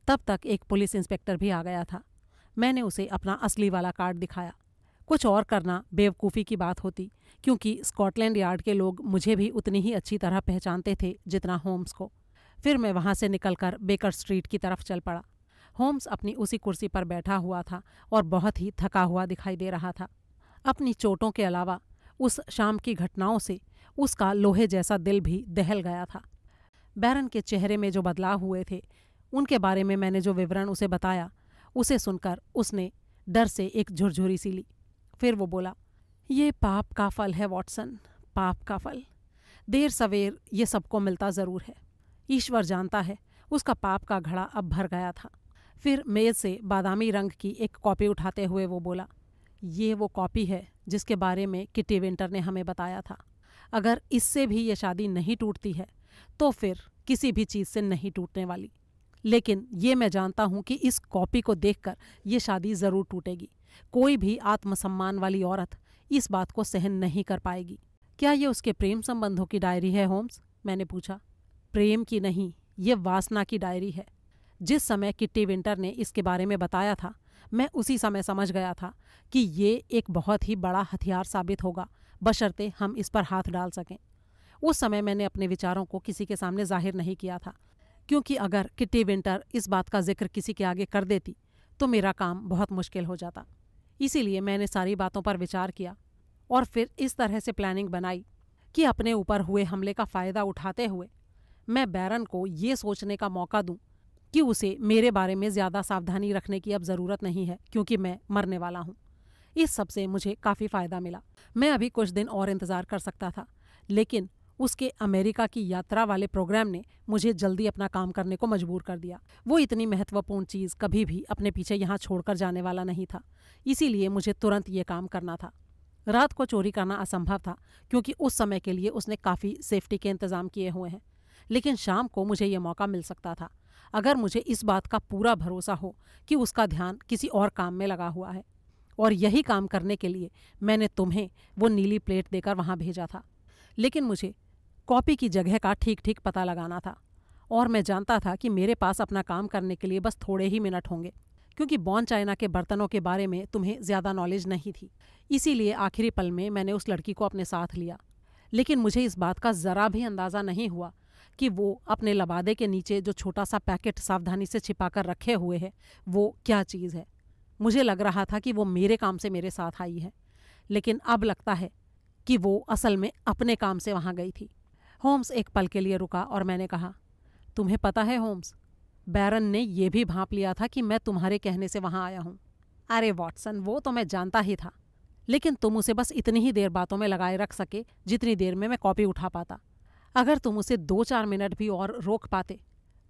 तब तक एक पुलिस इंस्पेक्टर भी आ गया था मैंने उसे अपना असली वाला कार्ड दिखाया कुछ और करना बेवकूफ़ी की बात होती क्योंकि स्कॉटलैंड यार्ड के लोग मुझे भी उतनी ही अच्छी तरह पहचानते थे जितना होम्स को फिर मैं वहाँ से निकलकर बेकर स्ट्रीट की तरफ चल पड़ा होम्स अपनी उसी कुर्सी पर बैठा हुआ था और बहुत ही थका हुआ दिखाई दे रहा था अपनी चोटों के अलावा उस शाम की घटनाओं से उसका लोहे जैसा दिल भी दहल गया था बैरन के चेहरे में जो बदलाव हुए थे उनके बारे में मैंने जो विवरण उसे बताया उसे सुनकर उसने डर से एक झुरझुरी सी ली फिर वो बोला ये पाप का फल है वॉटसन पाप का फल देर सवेर ये सबको मिलता ज़रूर है ईश्वर जानता है उसका पाप का घड़ा अब भर गया था फिर मेज़ से बादामी रंग की एक कॉपी उठाते हुए वो बोला ये वो कॉपी है जिसके बारे में किटी विंटर ने हमें बताया था अगर इससे भी ये शादी नहीं टूटती है तो फिर किसी भी चीज़ से नहीं टूटने वाली लेकिन ये मैं जानता हूँ कि इस कॉपी को देखकर ये शादी ज़रूर टूटेगी कोई भी आत्मसम्मान वाली औरत इस बात को सहन नहीं कर पाएगी क्या ये उसके प्रेम संबंधों की डायरी है होम्स मैंने पूछा प्रेम की नहीं ये वासना की डायरी है जिस समय किट्टी विंटर ने इसके बारे में बताया था मैं उसी समय समझ गया था कि ये एक बहुत ही बड़ा हथियार साबित होगा बशर्ते हम इस पर हाथ डाल सकें उस समय मैंने अपने विचारों को किसी के सामने जाहिर नहीं किया था क्योंकि अगर किट्टी विंटर इस बात का जिक्र किसी के आगे कर देती तो मेरा काम बहुत मुश्किल हो जाता इसीलिए मैंने सारी बातों पर विचार किया और फिर इस तरह से प्लानिंग बनाई कि अपने ऊपर हुए हमले का फ़ायदा उठाते हुए मैं बैरन को ये सोचने का मौका दूँ कि उसे मेरे बारे में ज़्यादा सावधानी रखने की अब ज़रूरत नहीं है क्योंकि मैं मरने वाला हूँ इस सब से मुझे काफ़ी फ़ायदा मिला मैं अभी कुछ दिन और इंतज़ार कर सकता था लेकिन उसके अमेरिका की यात्रा वाले प्रोग्राम ने मुझे जल्दी अपना काम करने को मजबूर कर दिया वो इतनी महत्वपूर्ण चीज़ कभी भी अपने पीछे यहाँ छोड़कर जाने वाला नहीं था इसीलिए मुझे तुरंत ये काम करना था रात को चोरी करना असंभव था क्योंकि उस समय के लिए उसने काफ़ी सेफ्टी के इंतज़ाम किए हुए हैं लेकिन शाम को मुझे ये मौका मिल सकता था अगर मुझे इस बात का पूरा भरोसा हो कि उसका ध्यान किसी और काम में लगा हुआ है और यही काम करने के लिए मैंने तुम्हें वो नीली प्लेट देकर वहाँ भेजा था लेकिन मुझे कॉपी की जगह का ठीक ठीक पता लगाना था और मैं जानता था कि मेरे पास अपना काम करने के लिए बस थोड़े ही मिनट होंगे क्योंकि बॉन चाइना के बर्तनों के बारे में तुम्हें ज़्यादा नॉलेज नहीं थी इसीलिए आखिरी पल में मैंने उस लड़की को अपने साथ लिया लेकिन मुझे इस बात का ज़रा भी अंदाज़ा नहीं हुआ कि वो अपने लबादे के नीचे जो छोटा सा पैकेट सावधानी से छिपा कर रखे हुए है वो क्या चीज़ है मुझे लग रहा था कि वो मेरे काम से मेरे साथ आई है लेकिन अब लगता है कि वो असल में अपने काम से वहाँ गई थी होम्स एक पल के लिए रुका और मैंने कहा तुम्हें पता है होम्स बैरन ने यह भी भाप लिया था कि मैं तुम्हारे कहने से वहाँ आया हूँ अरे वॉटसन वो तो मैं जानता ही था लेकिन तुम उसे बस इतनी ही देर बातों में लगाए रख सके जितनी देर में मैं कॉपी उठा पाता अगर तुम उसे दो चार मिनट भी और रोक पाते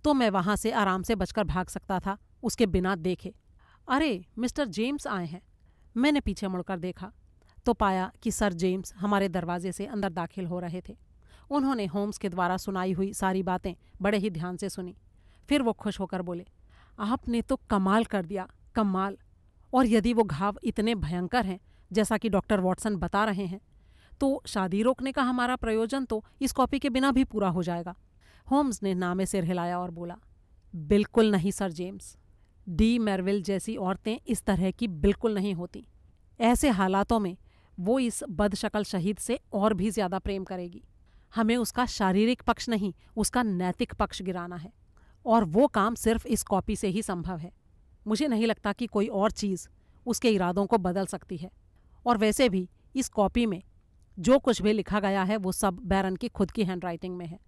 तो मैं वहां से आराम से बचकर भाग सकता था उसके बिना देखे अरे मिस्टर जेम्स आए हैं मैंने पीछे मुड़कर देखा तो पाया कि सर जेम्स हमारे दरवाजे से अंदर दाखिल हो रहे थे उन्होंने होम्स के द्वारा सुनाई हुई सारी बातें बड़े ही ध्यान से सुनी फिर वो खुश होकर बोले आपने तो कमाल कर दिया कमाल और यदि वो घाव इतने भयंकर हैं जैसा कि डॉक्टर वॉटसन बता रहे हैं तो शादी रोकने का हमारा प्रयोजन तो इस कॉपी के बिना भी पूरा हो जाएगा होम्स ने नामे सिर हिलाया और बोला बिल्कुल नहीं सर जेम्स डी मेरविल जैसी औरतें इस तरह की बिल्कुल नहीं होती ऐसे हालातों में वो इस बदशकल शहीद से और भी ज़्यादा प्रेम करेगी हमें उसका शारीरिक पक्ष नहीं उसका नैतिक पक्ष गिराना है और वो काम सिर्फ इस कॉपी से ही संभव है मुझे नहीं लगता कि कोई और चीज़ उसके इरादों को बदल सकती है और वैसे भी इस कॉपी में जो कुछ भी लिखा गया है वो सब बैरन की खुद की हैंडराइटिंग में है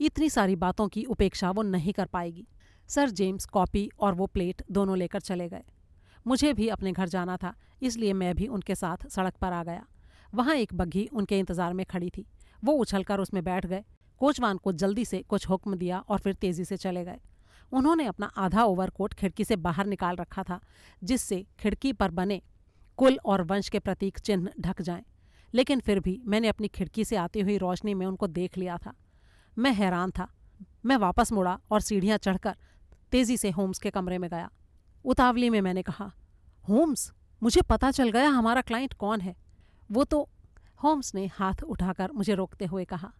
इतनी सारी बातों की उपेक्षा वो नहीं कर पाएगी सर जेम्स कॉपी और वो प्लेट दोनों लेकर चले गए मुझे भी अपने घर जाना था इसलिए मैं भी उनके साथ सड़क पर आ गया वहाँ एक बग्घी उनके इंतज़ार में खड़ी थी वो उछलकर उसमें बैठ गए कोचवान को जल्दी से कुछ हुक्म दिया और फिर तेज़ी से चले गए उन्होंने अपना आधा ओवरकोट खिड़की से बाहर निकाल रखा था जिससे खिड़की पर बने कुल और वंश के प्रतीक चिन्ह ढक जाएं लेकिन फिर भी मैंने अपनी खिड़की से आती हुई रोशनी में उनको देख लिया था मैं हैरान था मैं वापस मुड़ा और सीढ़ियाँ चढ़कर तेज़ी से होम्स के कमरे में गया उतावली में मैंने कहा होम्स मुझे पता चल गया हमारा क्लाइंट कौन है वो तो होम्स ने हाथ उठाकर मुझे रोकते हुए कहा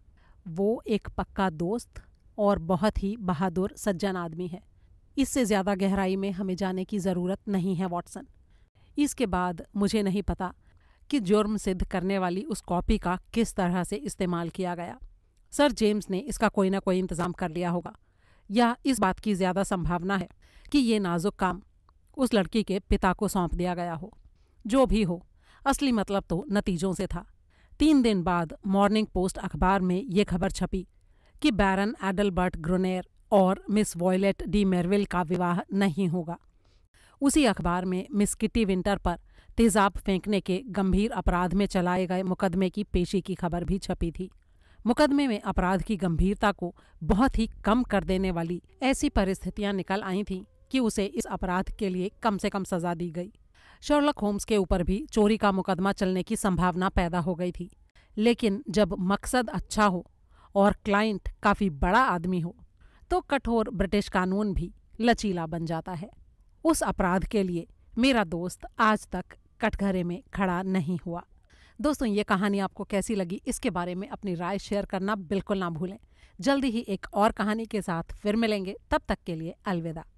वो एक पक्का दोस्त और बहुत ही बहादुर सज्जन आदमी है इससे ज़्यादा गहराई में हमें जाने की ज़रूरत नहीं है वॉटसन इसके बाद मुझे नहीं पता कि जुर्म सिद्ध करने वाली उस कॉपी का किस तरह से इस्तेमाल किया गया सर जेम्स ने इसका कोई ना कोई इंतज़ाम कर लिया होगा या इस बात की ज़्यादा संभावना है कि ये नाजुक काम उस लड़की के पिता को सौंप दिया गया हो जो भी हो असली मतलब तो नतीजों से था तीन दिन बाद मॉर्निंग पोस्ट अखबार में ये खबर छपी कि बैरन एडलबर्ट ग्रोनेर और मिस वॉयलेट डी मेरविल का विवाह नहीं होगा उसी अखबार में मिस किटी विंटर पर तेजाब फेंकने के गंभीर अपराध में चलाए गए मुकदमे की पेशी की खबर भी छपी थी मुकदमे में अपराध की गंभीरता को बहुत ही कम कर देने वाली ऐसी परिस्थितियां निकल आई थीं कि उसे इस अपराध के लिए कम से कम सजा दी गई शर्लक होम्स के ऊपर भी चोरी का मुकदमा चलने की संभावना पैदा हो गई थी लेकिन जब मकसद अच्छा हो और क्लाइंट काफ़ी बड़ा आदमी हो तो कठोर ब्रिटिश कानून भी लचीला बन जाता है उस अपराध के लिए मेरा दोस्त आज तक कटघरे में खड़ा नहीं हुआ दोस्तों ये कहानी आपको कैसी लगी इसके बारे में अपनी राय शेयर करना बिल्कुल ना भूलें जल्दी ही एक और कहानी के साथ फिर मिलेंगे तब तक के लिए अलविदा